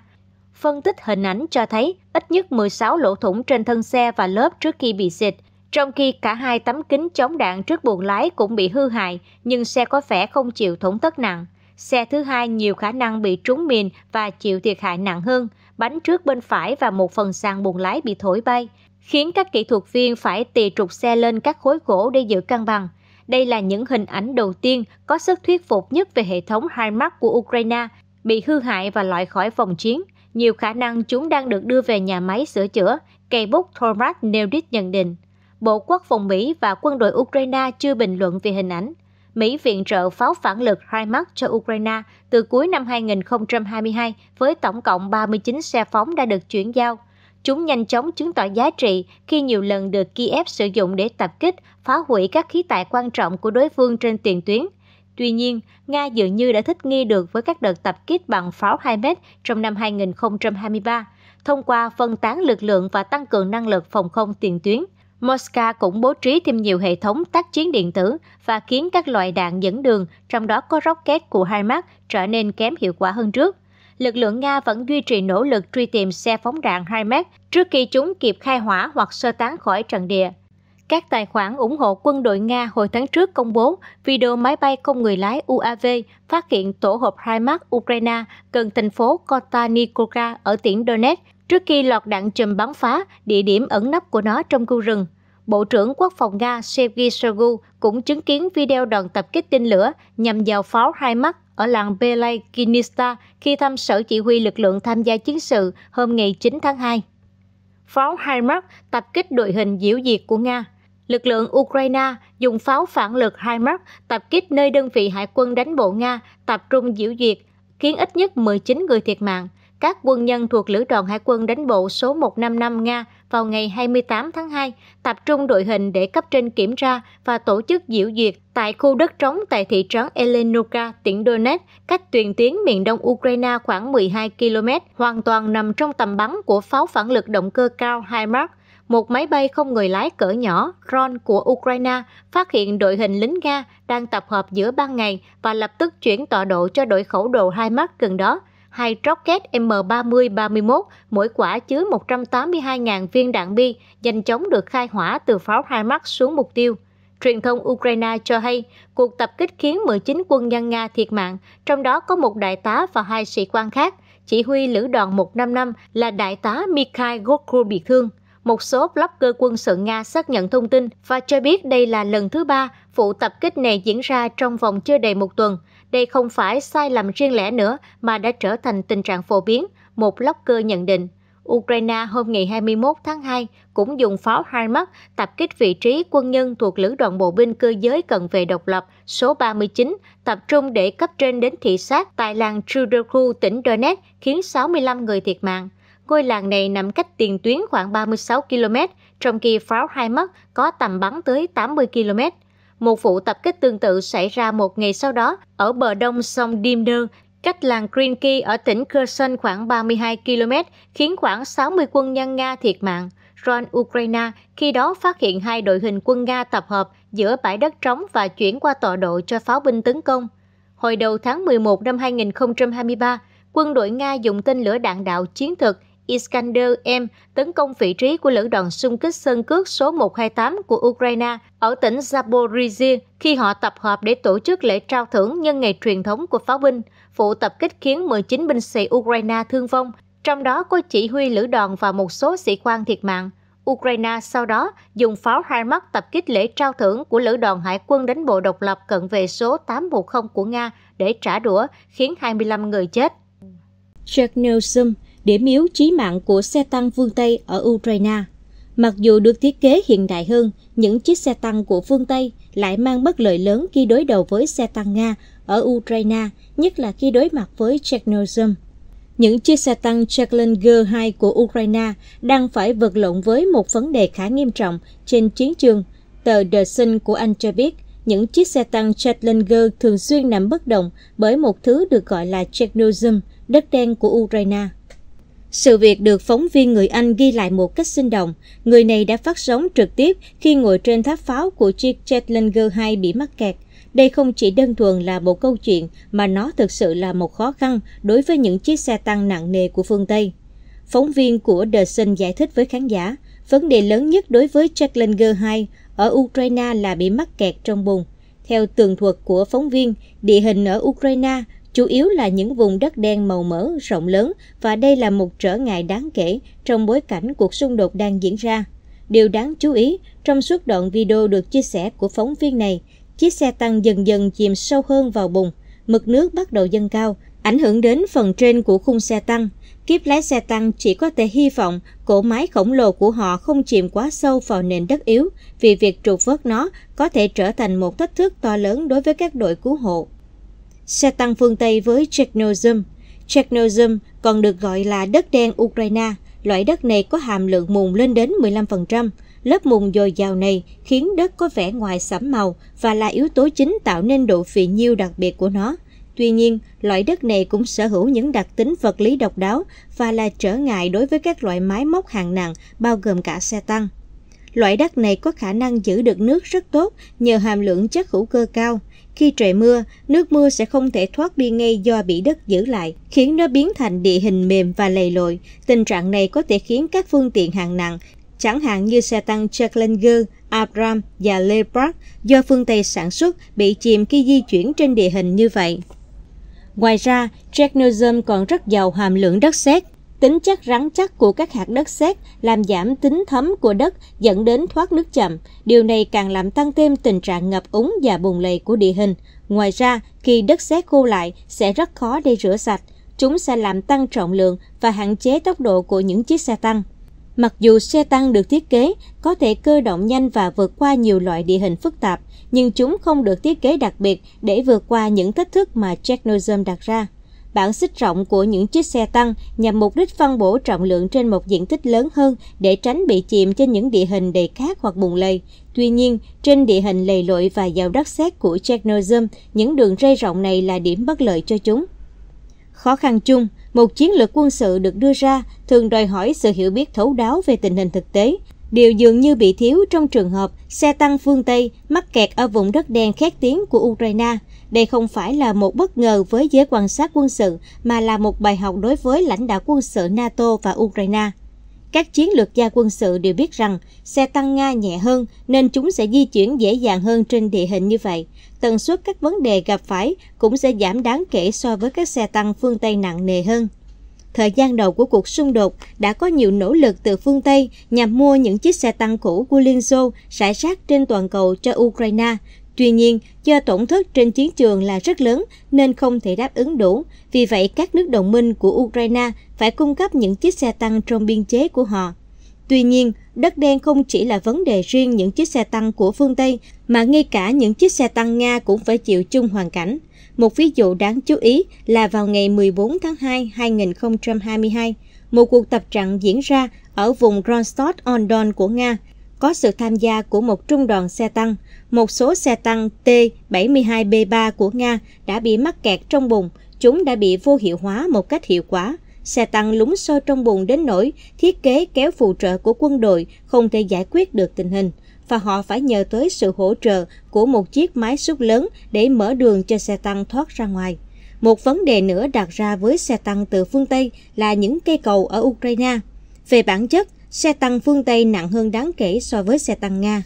Phân tích hình ảnh cho thấy ít nhất 16 lỗ thủng trên thân xe và lớp trước khi bị xịt, trong khi cả hai tấm kính chống đạn trước buồng lái cũng bị hư hại, nhưng xe có vẻ không chịu thủng tất nặng. Xe thứ hai nhiều khả năng bị trúng mìn và chịu thiệt hại nặng hơn, bánh trước bên phải và một phần sàn buồng lái bị thổi bay, khiến các kỹ thuật viên phải tì trục xe lên các khối gỗ để giữ cân bằng. Đây là những hình ảnh đầu tiên có sức thuyết phục nhất về hệ thống hai mắt của Ukraine bị hư hại và loại khỏi vòng chiến. Nhiều khả năng chúng đang được đưa về nhà máy sửa chữa, cây bút Thomas Neudit nhận định. Bộ Quốc phòng Mỹ và quân đội Ukraine chưa bình luận về hình ảnh. Mỹ viện trợ pháo phản lực HIMARS cho Ukraine từ cuối năm 2022 với tổng cộng 39 xe phóng đã được chuyển giao. Chúng nhanh chóng chứng tỏ giá trị khi nhiều lần được Kiev sử dụng để tập kích, phá hủy các khí tài quan trọng của đối phương trên tiền tuyến – Tuy nhiên, Nga dường như đã thích nghi được với các đợt tập kích bằng pháo 2m trong năm 2023, thông qua phân tán lực lượng và tăng cường năng lực phòng không tiền tuyến. Moscow cũng bố trí thêm nhiều hệ thống tác chiến điện tử và khiến các loại đạn dẫn đường, trong đó có rocket của HIMARS, trở nên kém hiệu quả hơn trước. Lực lượng Nga vẫn duy trì nỗ lực truy tìm xe phóng đạn HIMARS trước khi chúng kịp khai hỏa hoặc sơ tán khỏi trận địa. Các tài khoản ủng hộ quân đội Nga hồi tháng trước công bố video máy bay không người lái UAV phát hiện tổ hợp HIMARS Ukraine gần thành phố Kotanikova ở tỉnh Donetsk trước khi lọt đạn chùm bắn phá địa điểm ẩn nấp của nó trong khu rừng. Bộ trưởng Quốc phòng Nga Sergei Shoigu cũng chứng kiến video đoàn tập kích tên lửa nhằm vào pháo hai mắt ở làng Belaikinista khi thăm sở chỉ huy lực lượng tham gia chiến sự hôm ngày 9 tháng 2. Pháo hai mắt tập kích đội hình diễu diệt của Nga lực lượng Ukraine dùng pháo phản lực HIMARS tập kích nơi đơn vị hải quân đánh bộ Nga tập trung diễu diệt, khiến ít nhất 19 người thiệt mạng. Các quân nhân thuộc Lữ đoàn Hải quân đánh bộ số 155 Nga vào ngày 28 tháng 2 tập trung đội hình để cấp trên kiểm tra và tổ chức diễu duyệt tại khu đất trống tại thị trấn Elenovka, tỉnh Donetsk, cách tuyến tiến miền đông Ukraine khoảng 12 km, hoàn toàn nằm trong tầm bắn của pháo phản lực động cơ cao HIMARS một máy bay không người lái cỡ nhỏ Ron của Ukraine phát hiện đội hình lính Nga đang tập hợp giữa ban ngày và lập tức chuyển tọa độ cho đội khẩu đồ hai mắt gần đó. Hai rocket M30-31, mỗi quả chứa 182.000 viên đạn bi, nhanh chóng được khai hỏa từ pháo hai mắt xuống mục tiêu. Truyền thông Ukraine cho hay cuộc tập kích khiến 19 quân nhân Nga thiệt mạng, trong đó có một đại tá và hai sĩ quan khác. Chỉ huy lữ đoàn 155 là đại tá Mikhail Gokhul bị thương một số blogger quân sự Nga xác nhận thông tin và cho biết đây là lần thứ ba vụ tập kích này diễn ra trong vòng chưa đầy một tuần. Đây không phải sai lầm riêng lẻ nữa mà đã trở thành tình trạng phổ biến, một blogger nhận định. Ukraine hôm ngày 21 tháng 2 cũng dùng pháo hai HIMARS tập kích vị trí quân nhân thuộc Lữ đoàn Bộ binh cơ giới cận vệ độc lập số 39, tập trung để cấp trên đến thị sát tại làng Trudoku, tỉnh Donetsk, khiến 65 người thiệt mạng. Ngôi làng này nằm cách tiền tuyến khoảng 36 km, trong khi pháo hai mắt có tầm bắn tới 80 km. Một vụ tập kích tương tự xảy ra một ngày sau đó ở bờ đông sông Dimder, cách làng Krinki ở tỉnh Kherson khoảng 32 km, khiến khoảng 60 quân nhân Nga thiệt mạng. Ron Ukraine khi đó phát hiện hai đội hình quân Nga tập hợp giữa bãi đất trống và chuyển qua tọa độ cho pháo binh tấn công. Hồi đầu tháng 11 năm 2023, quân đội Nga dùng tên lửa đạn đạo chiến thực Iskander M tấn công vị trí của lữ đoàn xung kích sơn cước số 128 của Ukraine ở tỉnh Zaporizhia khi họ tập hợp để tổ chức lễ trao thưởng nhân ngày truyền thống của pháo binh. Vụ tập kích khiến 19 binh sĩ Ukraine thương vong, trong đó có chỉ huy lữ đoàn và một số sĩ quan thiệt mạng. Ukraine sau đó dùng pháo hai mắt tập kích lễ trao thưởng của lữ đoàn hải quân đánh bộ độc lập cận vệ số 810 của Nga để trả đũa, khiến 25 người chết. Jack Newsom điểm yếu chí mạng của xe tăng phương Tây ở Ukraine. Mặc dù được thiết kế hiện đại hơn, những chiếc xe tăng của phương Tây lại mang bất lợi lớn khi đối đầu với xe tăng Nga ở Ukraine, nhất là khi đối mặt với Chernobyl. Những chiếc xe tăng Javelin G2 của Ukraine đang phải vật lộn với một vấn đề khá nghiêm trọng trên chiến trường. Tờ The Sun của Anh cho biết, những chiếc xe tăng Javelin G thường xuyên nằm bất động bởi một thứ được gọi là Chernobyl, đất đen của Ukraine. Sự việc được phóng viên người Anh ghi lại một cách sinh động. Người này đã phát sóng trực tiếp khi ngồi trên tháp pháo của chiếc Challenger 2 bị mắc kẹt. Đây không chỉ đơn thuần là một câu chuyện mà nó thực sự là một khó khăn đối với những chiếc xe tăng nặng nề của phương Tây. Phóng viên của The Sun giải thích với khán giả, vấn đề lớn nhất đối với Challenger 2 ở Ukraine là bị mắc kẹt trong bùn. Theo tường thuật của phóng viên, địa hình ở Ukraine chủ yếu là những vùng đất đen màu mỡ rộng lớn và đây là một trở ngại đáng kể trong bối cảnh cuộc xung đột đang diễn ra. Điều đáng chú ý, trong suốt đoạn video được chia sẻ của phóng viên này, chiếc xe tăng dần dần chìm sâu hơn vào bùn, mực nước bắt đầu dâng cao, ảnh hưởng đến phần trên của khung xe tăng. Kiếp lái xe tăng chỉ có thể hy vọng cổ máy khổng lồ của họ không chìm quá sâu vào nền đất yếu, vì việc trục vớt nó có thể trở thành một thách thức to lớn đối với các đội cứu hộ xe tăng phương Tây với Cheknozum. Cheknozum còn được gọi là đất đen Ukraine. Loại đất này có hàm lượng mùn lên đến 15%. Lớp mùn dồi dào này khiến đất có vẻ ngoài sẫm màu và là yếu tố chính tạo nên độ phì nhiêu đặc biệt của nó. Tuy nhiên, loại đất này cũng sở hữu những đặc tính vật lý độc đáo và là trở ngại đối với các loại máy móc hạng nặng, bao gồm cả xe tăng. Loại đất này có khả năng giữ được nước rất tốt nhờ hàm lượng chất hữu cơ cao. Khi trời mưa, nước mưa sẽ không thể thoát đi ngay do bị đất giữ lại, khiến nó biến thành địa hình mềm và lầy lội. Tình trạng này có thể khiến các phương tiện hạng nặng, chẳng hạn như xe tăng Challenger, Abram và Leopard do phương Tây sản xuất bị chìm khi di chuyển trên địa hình như vậy. Ngoài ra, Technosum còn rất giàu hàm lượng đất sét, Tính chất rắn chắc của các hạt đất sét làm giảm tính thấm của đất dẫn đến thoát nước chậm. Điều này càng làm tăng thêm tình trạng ngập úng và bùn lầy của địa hình. Ngoài ra, khi đất sét khô lại sẽ rất khó để rửa sạch. Chúng sẽ làm tăng trọng lượng và hạn chế tốc độ của những chiếc xe tăng. Mặc dù xe tăng được thiết kế có thể cơ động nhanh và vượt qua nhiều loại địa hình phức tạp, nhưng chúng không được thiết kế đặc biệt để vượt qua những thách thức mà Technosum đặt ra. Bảng xích rộng của những chiếc xe tăng nhằm mục đích phân bổ trọng lượng trên một diện tích lớn hơn để tránh bị chìm trên những địa hình đầy cát hoặc bùn lầy. Tuy nhiên, trên địa hình lầy lội và giàu đất sét của Chernozem, những đường ray rộng này là điểm bất lợi cho chúng. Khó khăn chung, một chiến lược quân sự được đưa ra thường đòi hỏi sự hiểu biết thấu đáo về tình hình thực tế, Điều dường như bị thiếu trong trường hợp xe tăng phương Tây mắc kẹt ở vùng đất đen khét tiếng của Ukraine đây không phải là một bất ngờ với giới quan sát quân sự, mà là một bài học đối với lãnh đạo quân sự NATO và Ukraine. Các chiến lược gia quân sự đều biết rằng xe tăng Nga nhẹ hơn nên chúng sẽ di chuyển dễ dàng hơn trên địa hình như vậy. Tần suất các vấn đề gặp phải cũng sẽ giảm đáng kể so với các xe tăng phương Tây nặng nề hơn. Thời gian đầu của cuộc xung đột đã có nhiều nỗ lực từ phương Tây nhằm mua những chiếc xe tăng cũ của Liên Xô rải rác trên toàn cầu cho Ukraine, Tuy nhiên, do tổn thất trên chiến trường là rất lớn nên không thể đáp ứng đủ. Vì vậy, các nước đồng minh của Ukraine phải cung cấp những chiếc xe tăng trong biên chế của họ. Tuy nhiên, đất đen không chỉ là vấn đề riêng những chiếc xe tăng của phương Tây, mà ngay cả những chiếc xe tăng Nga cũng phải chịu chung hoàn cảnh. Một ví dụ đáng chú ý là vào ngày 14 tháng 2, 2022, một cuộc tập trận diễn ra ở vùng Rostov-on-Don của Nga – có sự tham gia của một trung đoàn xe tăng. Một số xe tăng T-72B3 của Nga đã bị mắc kẹt trong bùn, chúng đã bị vô hiệu hóa một cách hiệu quả. Xe tăng lúng sâu trong bùn đến nỗi thiết kế kéo phụ trợ của quân đội không thể giải quyết được tình hình và họ phải nhờ tới sự hỗ trợ của một chiếc máy xúc lớn để mở đường cho xe tăng thoát ra ngoài. Một vấn đề nữa đặt ra với xe tăng từ phương Tây là những cây cầu ở Ukraine. Về bản chất, xe tăng phương Tây nặng hơn đáng kể so với xe tăng Nga.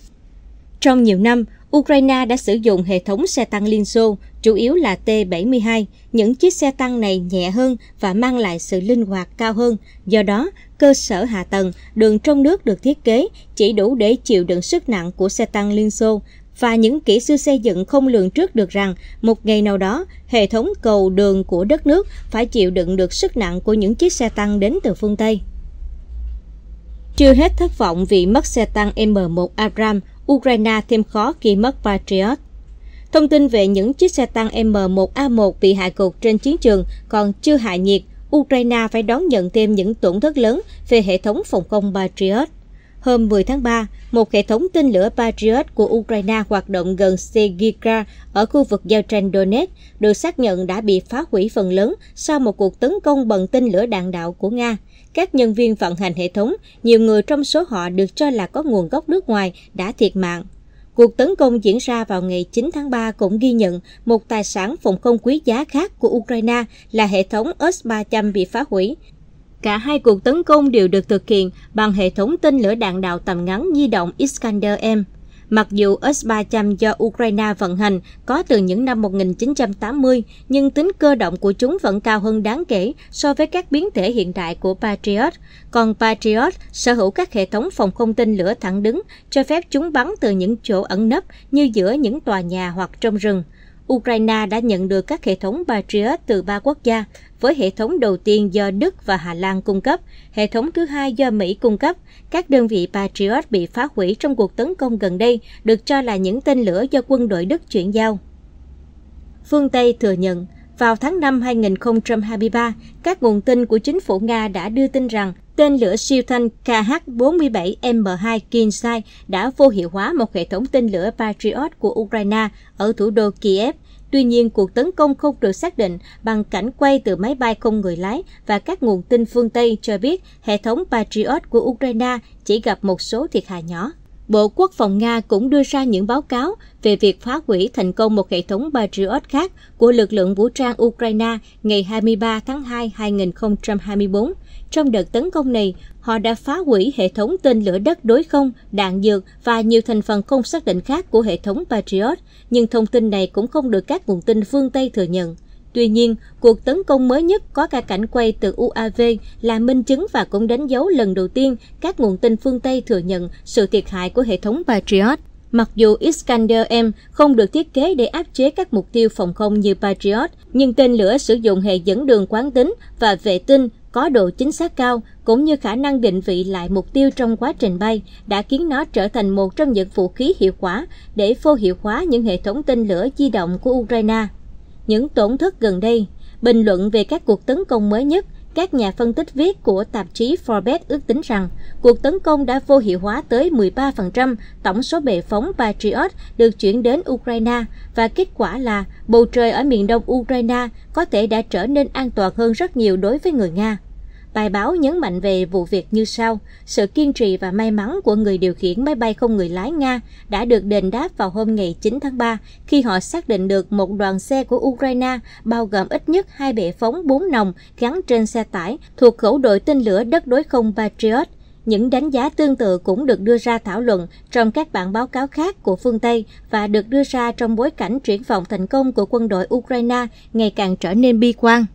Trong nhiều năm, Ukraine đã sử dụng hệ thống xe tăng Liên Xô, chủ yếu là T-72. Những chiếc xe tăng này nhẹ hơn và mang lại sự linh hoạt cao hơn. Do đó, cơ sở hạ tầng, đường trong nước được thiết kế chỉ đủ để chịu đựng sức nặng của xe tăng Liên Xô và những kỹ sư xây dựng không lường trước được rằng một ngày nào đó, hệ thống cầu đường của đất nước phải chịu đựng được sức nặng của những chiếc xe tăng đến từ phương Tây. Chưa hết thất vọng vì mất xe tăng M1 Abrams, Ukraine thêm khó khi mất Patriot. Thông tin về những chiếc xe tăng M1A1 bị hạ gục trên chiến trường còn chưa hạ nhiệt, Ukraine phải đón nhận thêm những tổn thất lớn về hệ thống phòng không Patriot. Hôm 10 tháng 3, một hệ thống tên lửa Patriot của Ukraine hoạt động gần Segika ở khu vực giao tranh Donetsk được xác nhận đã bị phá hủy phần lớn sau một cuộc tấn công bằng tên lửa đạn đạo của Nga. Các nhân viên vận hành hệ thống, nhiều người trong số họ được cho là có nguồn gốc nước ngoài, đã thiệt mạng. Cuộc tấn công diễn ra vào ngày 9 tháng 3 cũng ghi nhận một tài sản phòng không quý giá khác của Ukraine là hệ thống S-300 bị phá hủy. Cả hai cuộc tấn công đều được thực hiện bằng hệ thống tên lửa đạn đạo tầm ngắn di động Iskander-M. Mặc dù S-300 do Ukraine vận hành có từ những năm 1980, nhưng tính cơ động của chúng vẫn cao hơn đáng kể so với các biến thể hiện đại của Patriot. Còn Patriot sở hữu các hệ thống phòng không tên lửa thẳng đứng, cho phép chúng bắn từ những chỗ ẩn nấp như giữa những tòa nhà hoặc trong rừng. Ukraine đã nhận được các hệ thống Patriot từ ba quốc gia với hệ thống đầu tiên do Đức và Hà Lan cung cấp, hệ thống thứ hai do Mỹ cung cấp. Các đơn vị Patriot bị phá hủy trong cuộc tấn công gần đây được cho là những tên lửa do quân đội Đức chuyển giao. Phương Tây thừa nhận, vào tháng 5 2023, các nguồn tin của chính phủ Nga đã đưa tin rằng tên lửa siêu thanh KH-47M2 Kinsai đã vô hiệu hóa một hệ thống tên lửa Patriot của Ukraine ở thủ đô Kiev. Tuy nhiên, cuộc tấn công không được xác định bằng cảnh quay từ máy bay không người lái và các nguồn tin phương Tây cho biết hệ thống Patriot của Ukraine chỉ gặp một số thiệt hại nhỏ. Bộ Quốc phòng Nga cũng đưa ra những báo cáo về việc phá hủy thành công một hệ thống Patriot khác của lực lượng vũ trang Ukraine ngày 23 tháng 2, 2024. Trong đợt tấn công này, họ đã phá hủy hệ thống tên lửa đất đối không, đạn dược và nhiều thành phần không xác định khác của hệ thống Patriot, nhưng thông tin này cũng không được các nguồn tin phương Tây thừa nhận. Tuy nhiên, cuộc tấn công mới nhất có cả cảnh quay từ UAV là minh chứng và cũng đánh dấu lần đầu tiên các nguồn tin phương Tây thừa nhận sự thiệt hại của hệ thống Patriot. Mặc dù Iskander-M không được thiết kế để áp chế các mục tiêu phòng không như Patriot, nhưng tên lửa sử dụng hệ dẫn đường quán tính và vệ tinh có độ chính xác cao cũng như khả năng định vị lại mục tiêu trong quá trình bay đã khiến nó trở thành một trong những vũ khí hiệu quả để vô hiệu hóa những hệ thống tên lửa di động của Ukraine. Những tổn thất gần đây, bình luận về các cuộc tấn công mới nhất, các nhà phân tích viết của tạp chí Forbes ước tính rằng cuộc tấn công đã vô hiệu hóa tới 13% tổng số bệ phóng Patriot được chuyển đến Ukraine và kết quả là bầu trời ở miền đông Ukraine có thể đã trở nên an toàn hơn rất nhiều đối với người Nga. Bài báo nhấn mạnh về vụ việc như sau. Sự kiên trì và may mắn của người điều khiển máy bay không người lái Nga đã được đền đáp vào hôm ngày 9 tháng 3 khi họ xác định được một đoàn xe của Ukraine bao gồm ít nhất hai bệ phóng 4 nòng gắn trên xe tải thuộc khẩu đội tên lửa đất đối không Patriot. Những đánh giá tương tự cũng được đưa ra thảo luận trong các bản báo cáo khác của phương Tây và được đưa ra trong bối cảnh triển vọng thành công của quân đội Ukraine ngày càng trở nên bi quan.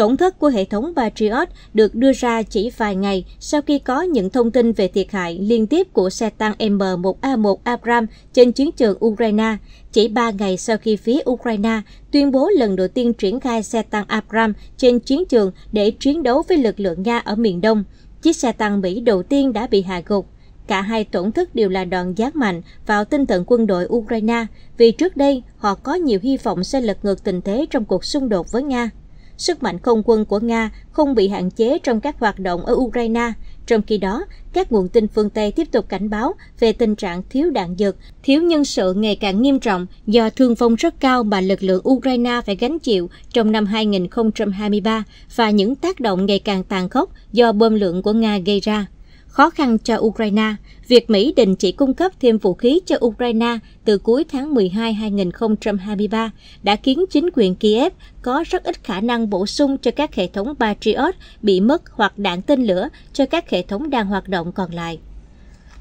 Tổn thất của hệ thống Patriot được đưa ra chỉ vài ngày sau khi có những thông tin về thiệt hại liên tiếp của xe tăng M1A1 Abram trên chiến trường Ukraine, chỉ 3 ngày sau khi phía Ukraine tuyên bố lần đầu tiên triển khai xe tăng Abram trên chiến trường để chiến đấu với lực lượng Nga ở miền Đông. Chiếc xe tăng Mỹ đầu tiên đã bị hạ gục cả hai tổn thất đều là đòn giáng mạnh vào tinh thần quân đội Ukraine, vì trước đây họ có nhiều hy vọng sẽ lật ngược tình thế trong cuộc xung đột với Nga sức mạnh không quân của Nga không bị hạn chế trong các hoạt động ở Ukraine. Trong khi đó, các nguồn tin phương Tây tiếp tục cảnh báo về tình trạng thiếu đạn dược, thiếu nhân sự ngày càng nghiêm trọng do thương vong rất cao mà lực lượng Ukraine phải gánh chịu trong năm 2023 và những tác động ngày càng tàn khốc do bom lượng của Nga gây ra khó khăn cho Ukraine, việc Mỹ đình chỉ cung cấp thêm vũ khí cho Ukraine từ cuối tháng 12 2023 đã khiến chính quyền Kiev có rất ít khả năng bổ sung cho các hệ thống Patriot bị mất hoặc đạn tên lửa cho các hệ thống đang hoạt động còn lại.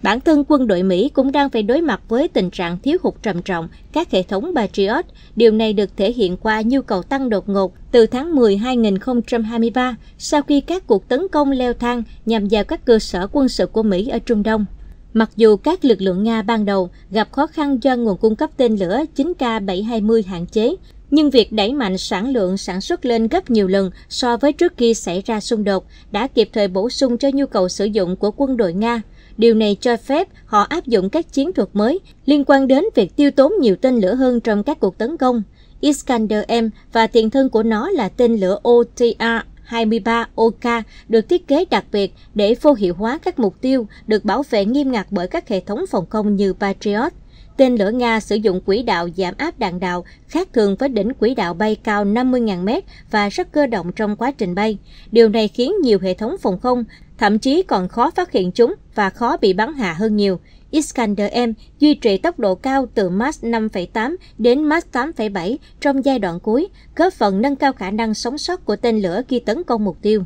Bản thân quân đội Mỹ cũng đang phải đối mặt với tình trạng thiếu hụt trầm trọng các hệ thống Patriot. Điều này được thể hiện qua nhu cầu tăng đột ngột từ tháng 10 2023 sau khi các cuộc tấn công leo thang nhằm vào các cơ sở quân sự của Mỹ ở Trung Đông. Mặc dù các lực lượng Nga ban đầu gặp khó khăn do nguồn cung cấp tên lửa 9K720 hạn chế, nhưng việc đẩy mạnh sản lượng sản xuất lên gấp nhiều lần so với trước khi xảy ra xung đột đã kịp thời bổ sung cho nhu cầu sử dụng của quân đội Nga. Điều này cho phép họ áp dụng các chiến thuật mới liên quan đến việc tiêu tốn nhiều tên lửa hơn trong các cuộc tấn công. Iskander-M và tiền thân của nó là tên lửa OTA-23 OK được thiết kế đặc biệt để vô hiệu hóa các mục tiêu được bảo vệ nghiêm ngặt bởi các hệ thống phòng không như Patriot. Tên lửa Nga sử dụng quỹ đạo giảm áp đạn đạo khác thường với đỉnh quỹ đạo bay cao 50.000m và rất cơ động trong quá trình bay. Điều này khiến nhiều hệ thống phòng không thậm chí còn khó phát hiện chúng và khó bị bắn hạ hơn nhiều. Iskander M duy trì tốc độ cao từ Mach 5,8 đến Mach 8,7 trong giai đoạn cuối, góp phần nâng cao khả năng sống sót của tên lửa khi tấn công mục tiêu.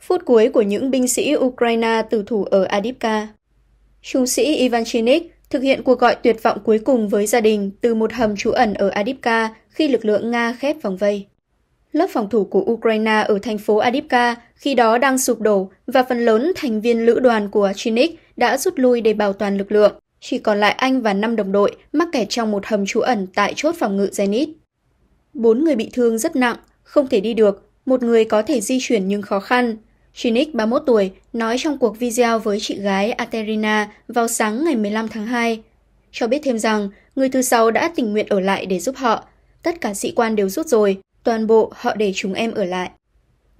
Phút cuối của những binh sĩ Ukraine tử thủ ở Adipka Trung sĩ Ivan Chinik thực hiện cuộc gọi tuyệt vọng cuối cùng với gia đình từ một hầm trú ẩn ở Adipka khi lực lượng Nga khép vòng vây. Lớp phòng thủ của Ukraine ở thành phố Adipka khi đó đang sụp đổ và phần lớn thành viên lữ đoàn của Chinik đã rút lui để bảo toàn lực lượng. Chỉ còn lại anh và 5 đồng đội mắc kẹt trong một hầm trú ẩn tại chốt phòng ngự Zenit. Bốn người bị thương rất nặng, không thể đi được, một người có thể di chuyển nhưng khó khăn. Chinik, 31 tuổi, nói trong cuộc video với chị gái Aterina vào sáng ngày 15 tháng 2. Cho biết thêm rằng, người thứ sáu đã tình nguyện ở lại để giúp họ. Tất cả sĩ quan đều rút rồi, Toàn bộ họ để chúng em ở lại.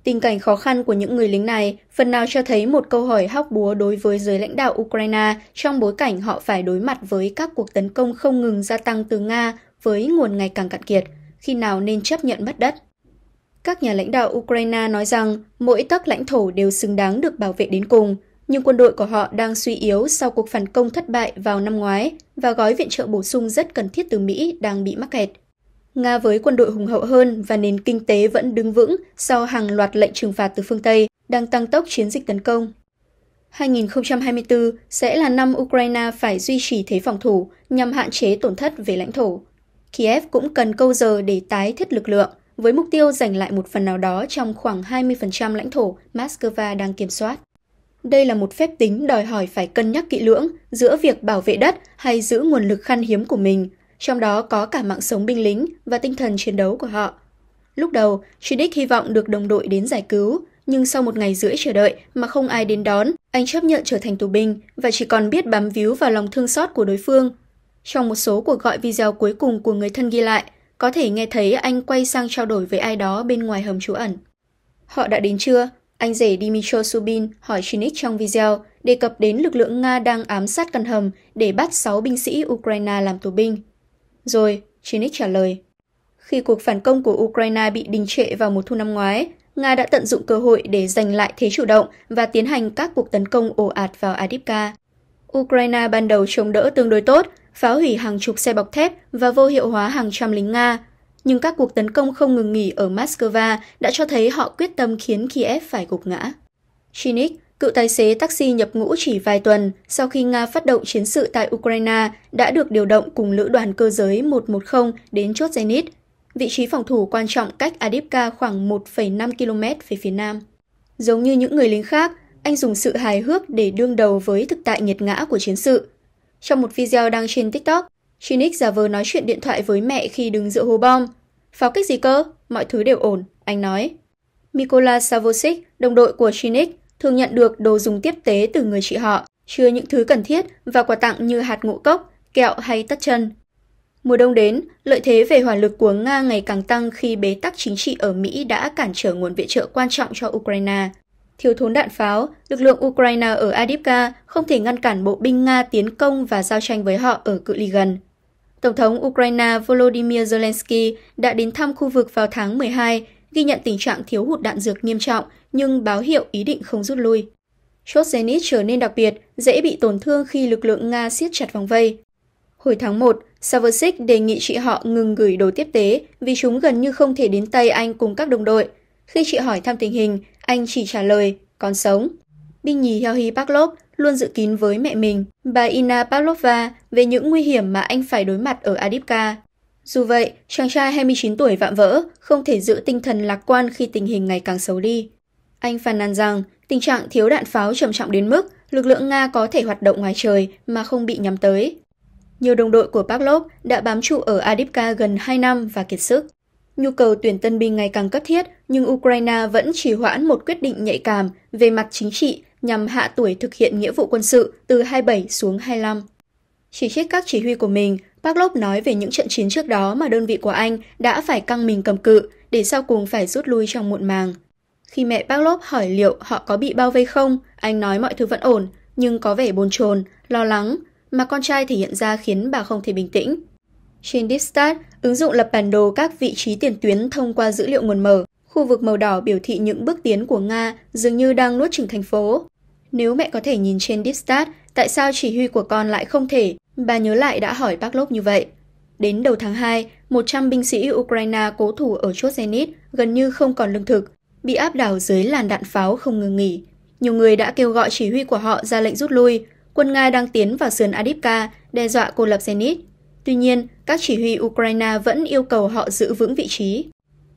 Tình cảnh khó khăn của những người lính này phần nào cho thấy một câu hỏi hóc búa đối với giới lãnh đạo Ukraine trong bối cảnh họ phải đối mặt với các cuộc tấn công không ngừng gia tăng từ Nga với nguồn ngày càng cạn kiệt, khi nào nên chấp nhận mất đất. Các nhà lãnh đạo Ukraine nói rằng mỗi tấc lãnh thổ đều xứng đáng được bảo vệ đến cùng, nhưng quân đội của họ đang suy yếu sau cuộc phản công thất bại vào năm ngoái và gói viện trợ bổ sung rất cần thiết từ Mỹ đang bị mắc kẹt. Nga với quân đội hùng hậu hơn và nền kinh tế vẫn đứng vững sau hàng loạt lệnh trừng phạt từ phương Tây, đang tăng tốc chiến dịch tấn công. 2024 sẽ là năm Ukraine phải duy trì thế phòng thủ nhằm hạn chế tổn thất về lãnh thổ. Kiev cũng cần câu giờ để tái thiết lực lượng, với mục tiêu giành lại một phần nào đó trong khoảng 20% lãnh thổ Moscow đang kiểm soát. Đây là một phép tính đòi hỏi phải cân nhắc kỹ lưỡng giữa việc bảo vệ đất hay giữ nguồn lực khan hiếm của mình trong đó có cả mạng sống binh lính và tinh thần chiến đấu của họ. Lúc đầu, Tridic hy vọng được đồng đội đến giải cứu, nhưng sau một ngày rưỡi chờ đợi mà không ai đến đón, anh chấp nhận trở thành tù binh và chỉ còn biết bám víu vào lòng thương xót của đối phương. Trong một số cuộc gọi video cuối cùng của người thân ghi lại, có thể nghe thấy anh quay sang trao đổi với ai đó bên ngoài hầm trú ẩn. Họ đã đến chưa? Anh rể Dmitro Subin hỏi Chinik trong video, đề cập đến lực lượng Nga đang ám sát căn hầm để bắt 6 binh sĩ Ukraine làm tù binh. Rồi, chinik trả lời. Khi cuộc phản công của Ukraine bị đình trệ vào mùa thu năm ngoái, Nga đã tận dụng cơ hội để giành lại thế chủ động và tiến hành các cuộc tấn công ồ ạt vào Adipka. Ukraine ban đầu chống đỡ tương đối tốt, phá hủy hàng chục xe bọc thép và vô hiệu hóa hàng trăm lính Nga. Nhưng các cuộc tấn công không ngừng nghỉ ở Moscow đã cho thấy họ quyết tâm khiến Kiev phải gục ngã. Chinik, Cựu tài xế taxi nhập ngũ chỉ vài tuần sau khi Nga phát động chiến sự tại Ukraine đã được điều động cùng lữ đoàn cơ giới 110 đến chốt Zenit, vị trí phòng thủ quan trọng cách Adipka khoảng 1,5 km về phía nam. Giống như những người lính khác, anh dùng sự hài hước để đương đầu với thực tại nghiệt ngã của chiến sự. Trong một video đăng trên TikTok, Chinix giả vờ nói chuyện điện thoại với mẹ khi đứng giữa hố bom. Pháo kích gì cơ? Mọi thứ đều ổn, anh nói. Mikola Savosik, đồng đội của Chinix, thường nhận được đồ dùng tiếp tế từ người chị họ, chứa những thứ cần thiết và quà tặng như hạt ngũ cốc, kẹo hay tất chân. Mùa đông đến, lợi thế về hỏa lực của Nga ngày càng tăng khi bế tắc chính trị ở Mỹ đã cản trở nguồn viện trợ quan trọng cho Ukraine. Thiếu thốn đạn pháo, lực lượng Ukraine ở Adipka không thể ngăn cản bộ binh Nga tiến công và giao tranh với họ ở cự ly gần. Tổng thống Ukraine Volodymyr Zelensky đã đến thăm khu vực vào tháng 12, ghi nhận tình trạng thiếu hụt đạn dược nghiêm trọng nhưng báo hiệu ý định không rút lui. Chốt Zenit trở nên đặc biệt, dễ bị tổn thương khi lực lượng Nga siết chặt vòng vây. Hồi tháng 1, Savosik đề nghị chị họ ngừng gửi đồ tiếp tế vì chúng gần như không thể đến tay Anh cùng các đồng đội. Khi chị hỏi thăm tình hình, anh chỉ trả lời, còn sống. Binh nhì Helhi Pavlov luôn dự kín với mẹ mình, bà Ina Pavlova, về những nguy hiểm mà anh phải đối mặt ở Adipka. Dù vậy, chàng trai 29 tuổi vạm vỡ, không thể giữ tinh thần lạc quan khi tình hình ngày càng xấu đi. Anh phàn nàn rằng tình trạng thiếu đạn pháo trầm trọng đến mức lực lượng Nga có thể hoạt động ngoài trời mà không bị nhắm tới. Nhiều đồng đội của Pavlov đã bám trụ ở Adipka gần 2 năm và kiệt sức. Nhu cầu tuyển tân binh ngày càng cấp thiết, nhưng Ukraine vẫn trì hoãn một quyết định nhạy cảm về mặt chính trị nhằm hạ tuổi thực hiện nghĩa vụ quân sự từ 27 xuống 25. Chỉ trích các chỉ huy của mình, Pavlov nói về những trận chiến trước đó mà đơn vị của anh đã phải căng mình cầm cự để sau cùng phải rút lui trong muộn màng. Khi mẹ bác lốp hỏi liệu họ có bị bao vây không, anh nói mọi thứ vẫn ổn, nhưng có vẻ bồn chồn, lo lắng, mà con trai thể hiện ra khiến bà không thể bình tĩnh. Trên Dipstat, ứng dụng lập bản đồ các vị trí tiền tuyến thông qua dữ liệu nguồn mở. Khu vực màu đỏ biểu thị những bước tiến của Nga dường như đang nuốt chửng thành phố. Nếu mẹ có thể nhìn trên Dipstat, tại sao chỉ huy của con lại không thể? Bà nhớ lại đã hỏi bác lốp như vậy. Đến đầu tháng 2, 100 binh sĩ Ukraine cố thủ ở chốt Zenit gần như không còn lương thực bị áp đảo dưới làn đạn pháo không ngừng nghỉ. Nhiều người đã kêu gọi chỉ huy của họ ra lệnh rút lui. Quân Nga đang tiến vào sườn Adipka, đe dọa cô lập Zenit. Tuy nhiên, các chỉ huy Ukraine vẫn yêu cầu họ giữ vững vị trí.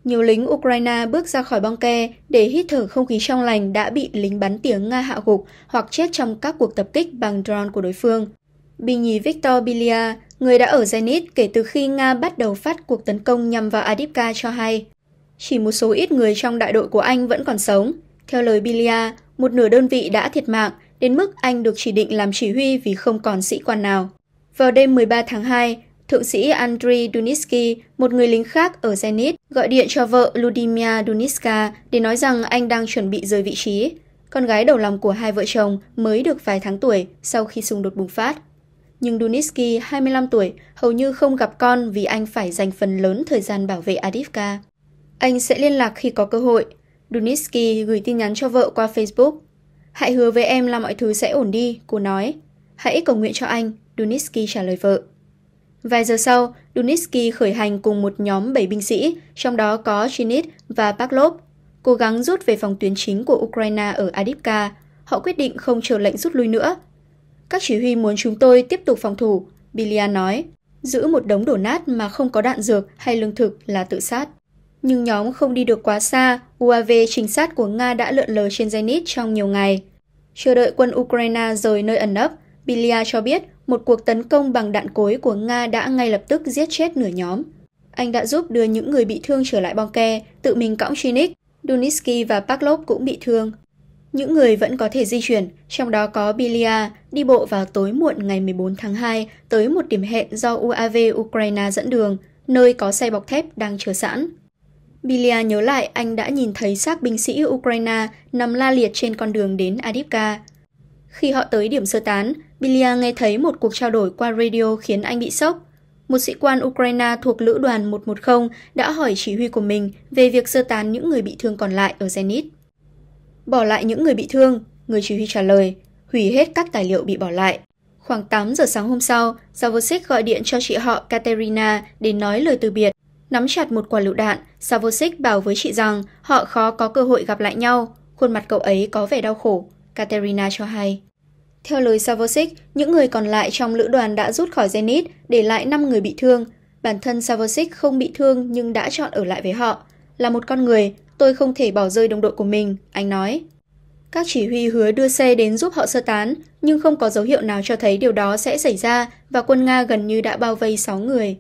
Nhiều lính Ukraine bước ra khỏi băng ke để hít thở không khí trong lành đã bị lính bắn tiếng Nga hạ gục hoặc chết trong các cuộc tập kích bằng drone của đối phương. Binh nhì Viktor Bilia, người đã ở Zenit kể từ khi Nga bắt đầu phát cuộc tấn công nhằm vào Adipka cho hay, chỉ một số ít người trong đại đội của anh vẫn còn sống. Theo lời Bilia, một nửa đơn vị đã thiệt mạng, đến mức anh được chỉ định làm chỉ huy vì không còn sĩ quan nào. Vào đêm 13 tháng 2, Thượng sĩ Andriy Dunitsky, một người lính khác ở Zenit, gọi điện cho vợ Ludmila duniska để nói rằng anh đang chuẩn bị rời vị trí. Con gái đầu lòng của hai vợ chồng mới được vài tháng tuổi sau khi xung đột bùng phát. Nhưng Dunitsky, 25 tuổi, hầu như không gặp con vì anh phải dành phần lớn thời gian bảo vệ Adivka. Anh sẽ liên lạc khi có cơ hội. Dunitsky gửi tin nhắn cho vợ qua Facebook. Hãy hứa với em là mọi thứ sẽ ổn đi, cô nói. Hãy cầu nguyện cho anh, Dunitsky trả lời vợ. Vài giờ sau, Dunitsky khởi hành cùng một nhóm 7 binh sĩ, trong đó có Chinit và Paklov, cố gắng rút về phòng tuyến chính của Ukraine ở Adipka. Họ quyết định không chờ lệnh rút lui nữa. Các chỉ huy muốn chúng tôi tiếp tục phòng thủ, Bilian nói. Giữ một đống đổ nát mà không có đạn dược hay lương thực là tự sát. Nhưng nhóm không đi được quá xa, UAV trinh sát của Nga đã lượn lờ trên Zenit trong nhiều ngày. Chờ đợi quân Ukraine rời nơi ẩn nấp, Bilia cho biết một cuộc tấn công bằng đạn cối của Nga đã ngay lập tức giết chết nửa nhóm. Anh đã giúp đưa những người bị thương trở lại bong ke, tự mình cõng Chinik, Dunitsky và Paklov cũng bị thương. Những người vẫn có thể di chuyển, trong đó có Bilia, đi bộ vào tối muộn ngày 14 tháng 2 tới một điểm hẹn do UAV Ukraine dẫn đường, nơi có xe bọc thép đang chờ sẵn. Bilia nhớ lại anh đã nhìn thấy xác binh sĩ Ukraine nằm la liệt trên con đường đến Adipka. Khi họ tới điểm sơ tán, Bilia nghe thấy một cuộc trao đổi qua radio khiến anh bị sốc. Một sĩ quan Ukraine thuộc lữ đoàn 110 đã hỏi chỉ huy của mình về việc sơ tán những người bị thương còn lại ở Zenit. Bỏ lại những người bị thương, người chỉ huy trả lời, hủy hết các tài liệu bị bỏ lại. Khoảng 8 giờ sáng hôm sau, Zavosic gọi điện cho chị họ Katerina để nói lời từ biệt nắm chặt một quả lựu đạn, Savosik bảo với chị rằng họ khó có cơ hội gặp lại nhau. Khuôn mặt cậu ấy có vẻ đau khổ, Katerina cho hay. Theo lời Savosik, những người còn lại trong lữ đoàn đã rút khỏi Zenit, để lại 5 người bị thương. Bản thân Savosik không bị thương nhưng đã chọn ở lại với họ. Là một con người, tôi không thể bỏ rơi đồng đội của mình, anh nói. Các chỉ huy hứa đưa xe đến giúp họ sơ tán, nhưng không có dấu hiệu nào cho thấy điều đó sẽ xảy ra và quân Nga gần như đã bao vây 6 người.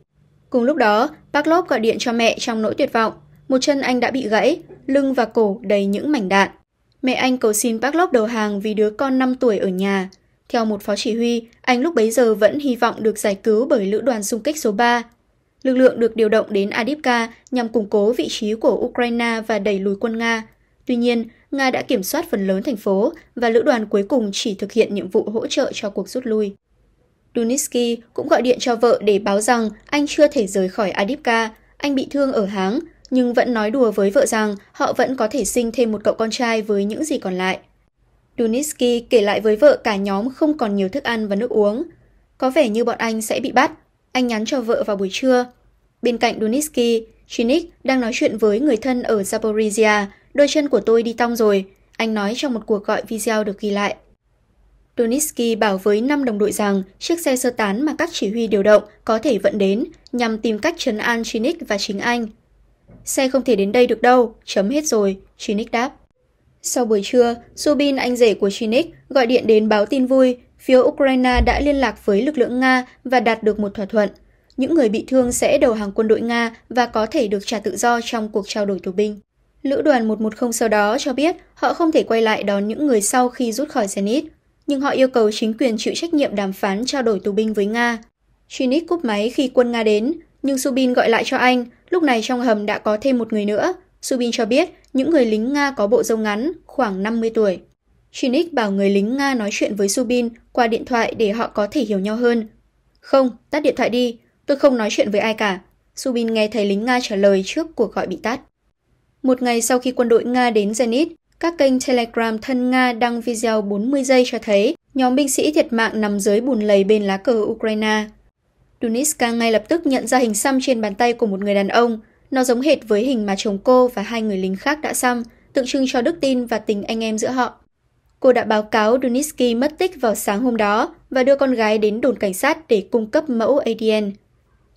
Cùng lúc đó, Lốp gọi điện cho mẹ trong nỗi tuyệt vọng. Một chân anh đã bị gãy, lưng và cổ đầy những mảnh đạn. Mẹ anh cầu xin Lốp đầu hàng vì đứa con 5 tuổi ở nhà. Theo một phó chỉ huy, anh lúc bấy giờ vẫn hy vọng được giải cứu bởi lữ đoàn xung kích số 3. Lực lượng được điều động đến Adipka nhằm củng cố vị trí của Ukraine và đẩy lùi quân Nga. Tuy nhiên, Nga đã kiểm soát phần lớn thành phố và lữ đoàn cuối cùng chỉ thực hiện nhiệm vụ hỗ trợ cho cuộc rút lui. Dunitsky cũng gọi điện cho vợ để báo rằng anh chưa thể rời khỏi Adipka, anh bị thương ở háng, nhưng vẫn nói đùa với vợ rằng họ vẫn có thể sinh thêm một cậu con trai với những gì còn lại. Dunitsky kể lại với vợ cả nhóm không còn nhiều thức ăn và nước uống. Có vẻ như bọn anh sẽ bị bắt. Anh nhắn cho vợ vào buổi trưa. Bên cạnh Dunitsky, Chinik đang nói chuyện với người thân ở Zaporizhia. Đôi chân của tôi đi tong rồi, anh nói trong một cuộc gọi video được ghi lại. Luniski bảo với 5 đồng đội rằng chiếc xe sơ tán mà các chỉ huy điều động có thể vận đến nhằm tìm cách trấn an Chinik và chính anh. Xe không thể đến đây được đâu, chấm hết rồi, Chinik đáp. Sau buổi trưa, Subin, anh rể của Chinik, gọi điện đến báo tin vui phía Ukraine đã liên lạc với lực lượng Nga và đạt được một thỏa thuận. Những người bị thương sẽ đầu hàng quân đội Nga và có thể được trả tự do trong cuộc trao đổi tù binh. Lữ đoàn 110 sau đó cho biết họ không thể quay lại đón những người sau khi rút khỏi Zenit nhưng họ yêu cầu chính quyền chịu trách nhiệm đàm phán trao đổi tù binh với Nga. Chinik cúp máy khi quân Nga đến, nhưng Subin gọi lại cho anh, lúc này trong hầm đã có thêm một người nữa. Subin cho biết những người lính Nga có bộ râu ngắn, khoảng 50 tuổi. Chinik bảo người lính Nga nói chuyện với Subin qua điện thoại để họ có thể hiểu nhau hơn. Không, tắt điện thoại đi, tôi không nói chuyện với ai cả. Subin nghe thấy lính Nga trả lời trước cuộc gọi bị tắt. Một ngày sau khi quân đội Nga đến Zenit, các kênh Telegram thân Nga đăng video 40 giây cho thấy nhóm binh sĩ thiệt mạng nằm dưới bùn lầy bên lá cờ Ukraine. Duniska ngay lập tức nhận ra hình xăm trên bàn tay của một người đàn ông. Nó giống hệt với hình mà chồng cô và hai người lính khác đã xăm, tượng trưng cho đức tin và tình anh em giữa họ. Cô đã báo cáo Duniski mất tích vào sáng hôm đó và đưa con gái đến đồn cảnh sát để cung cấp mẫu ADN.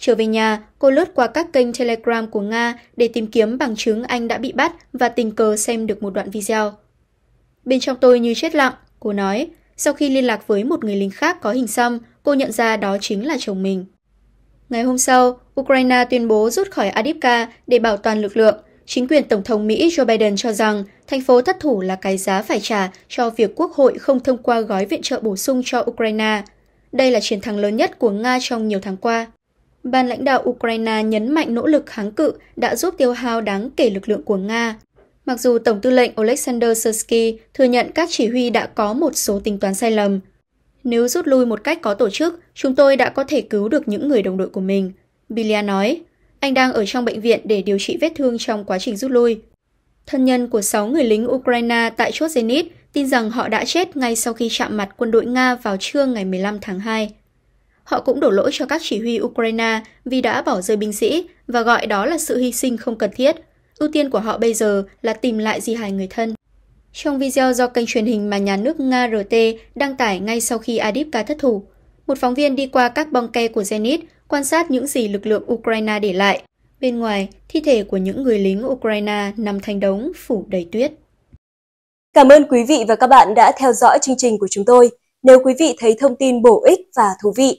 Trở về nhà, cô lướt qua các kênh Telegram của Nga để tìm kiếm bằng chứng anh đã bị bắt và tình cờ xem được một đoạn video. Bên trong tôi như chết lặng, cô nói. Sau khi liên lạc với một người lính khác có hình xăm, cô nhận ra đó chính là chồng mình. Ngày hôm sau, Ukraine tuyên bố rút khỏi Adipka để bảo toàn lực lượng. Chính quyền Tổng thống Mỹ Joe Biden cho rằng thành phố thất thủ là cái giá phải trả cho việc Quốc hội không thông qua gói viện trợ bổ sung cho Ukraine. Đây là chiến thắng lớn nhất của Nga trong nhiều tháng qua. Ban lãnh đạo Ukraine nhấn mạnh nỗ lực kháng cự đã giúp tiêu hao đáng kể lực lượng của Nga. Mặc dù Tổng tư lệnh Oleksandr Sersky thừa nhận các chỉ huy đã có một số tính toán sai lầm. Nếu rút lui một cách có tổ chức, chúng tôi đã có thể cứu được những người đồng đội của mình, Bilia nói. Anh đang ở trong bệnh viện để điều trị vết thương trong quá trình rút lui. Thân nhân của 6 người lính Ukraine tại chốt Zenit tin rằng họ đã chết ngay sau khi chạm mặt quân đội Nga vào trưa ngày 15 tháng 2. Họ cũng đổ lỗi cho các chỉ huy Ukraine vì đã bỏ rơi binh sĩ và gọi đó là sự hy sinh không cần thiết. Ưu tiên của họ bây giờ là tìm lại di hài người thân. Trong video do kênh truyền hình mà nhà nước Nga RT đăng tải ngay sau khi Adipka thất thủ, một phóng viên đi qua các bong ke của Zenit quan sát những gì lực lượng Ukraine để lại. Bên ngoài, thi thể của những người lính Ukraine nằm thành đống phủ đầy tuyết. Cảm ơn quý vị và các bạn đã theo dõi chương trình của chúng tôi. Nếu quý vị thấy thông tin bổ ích và thú vị,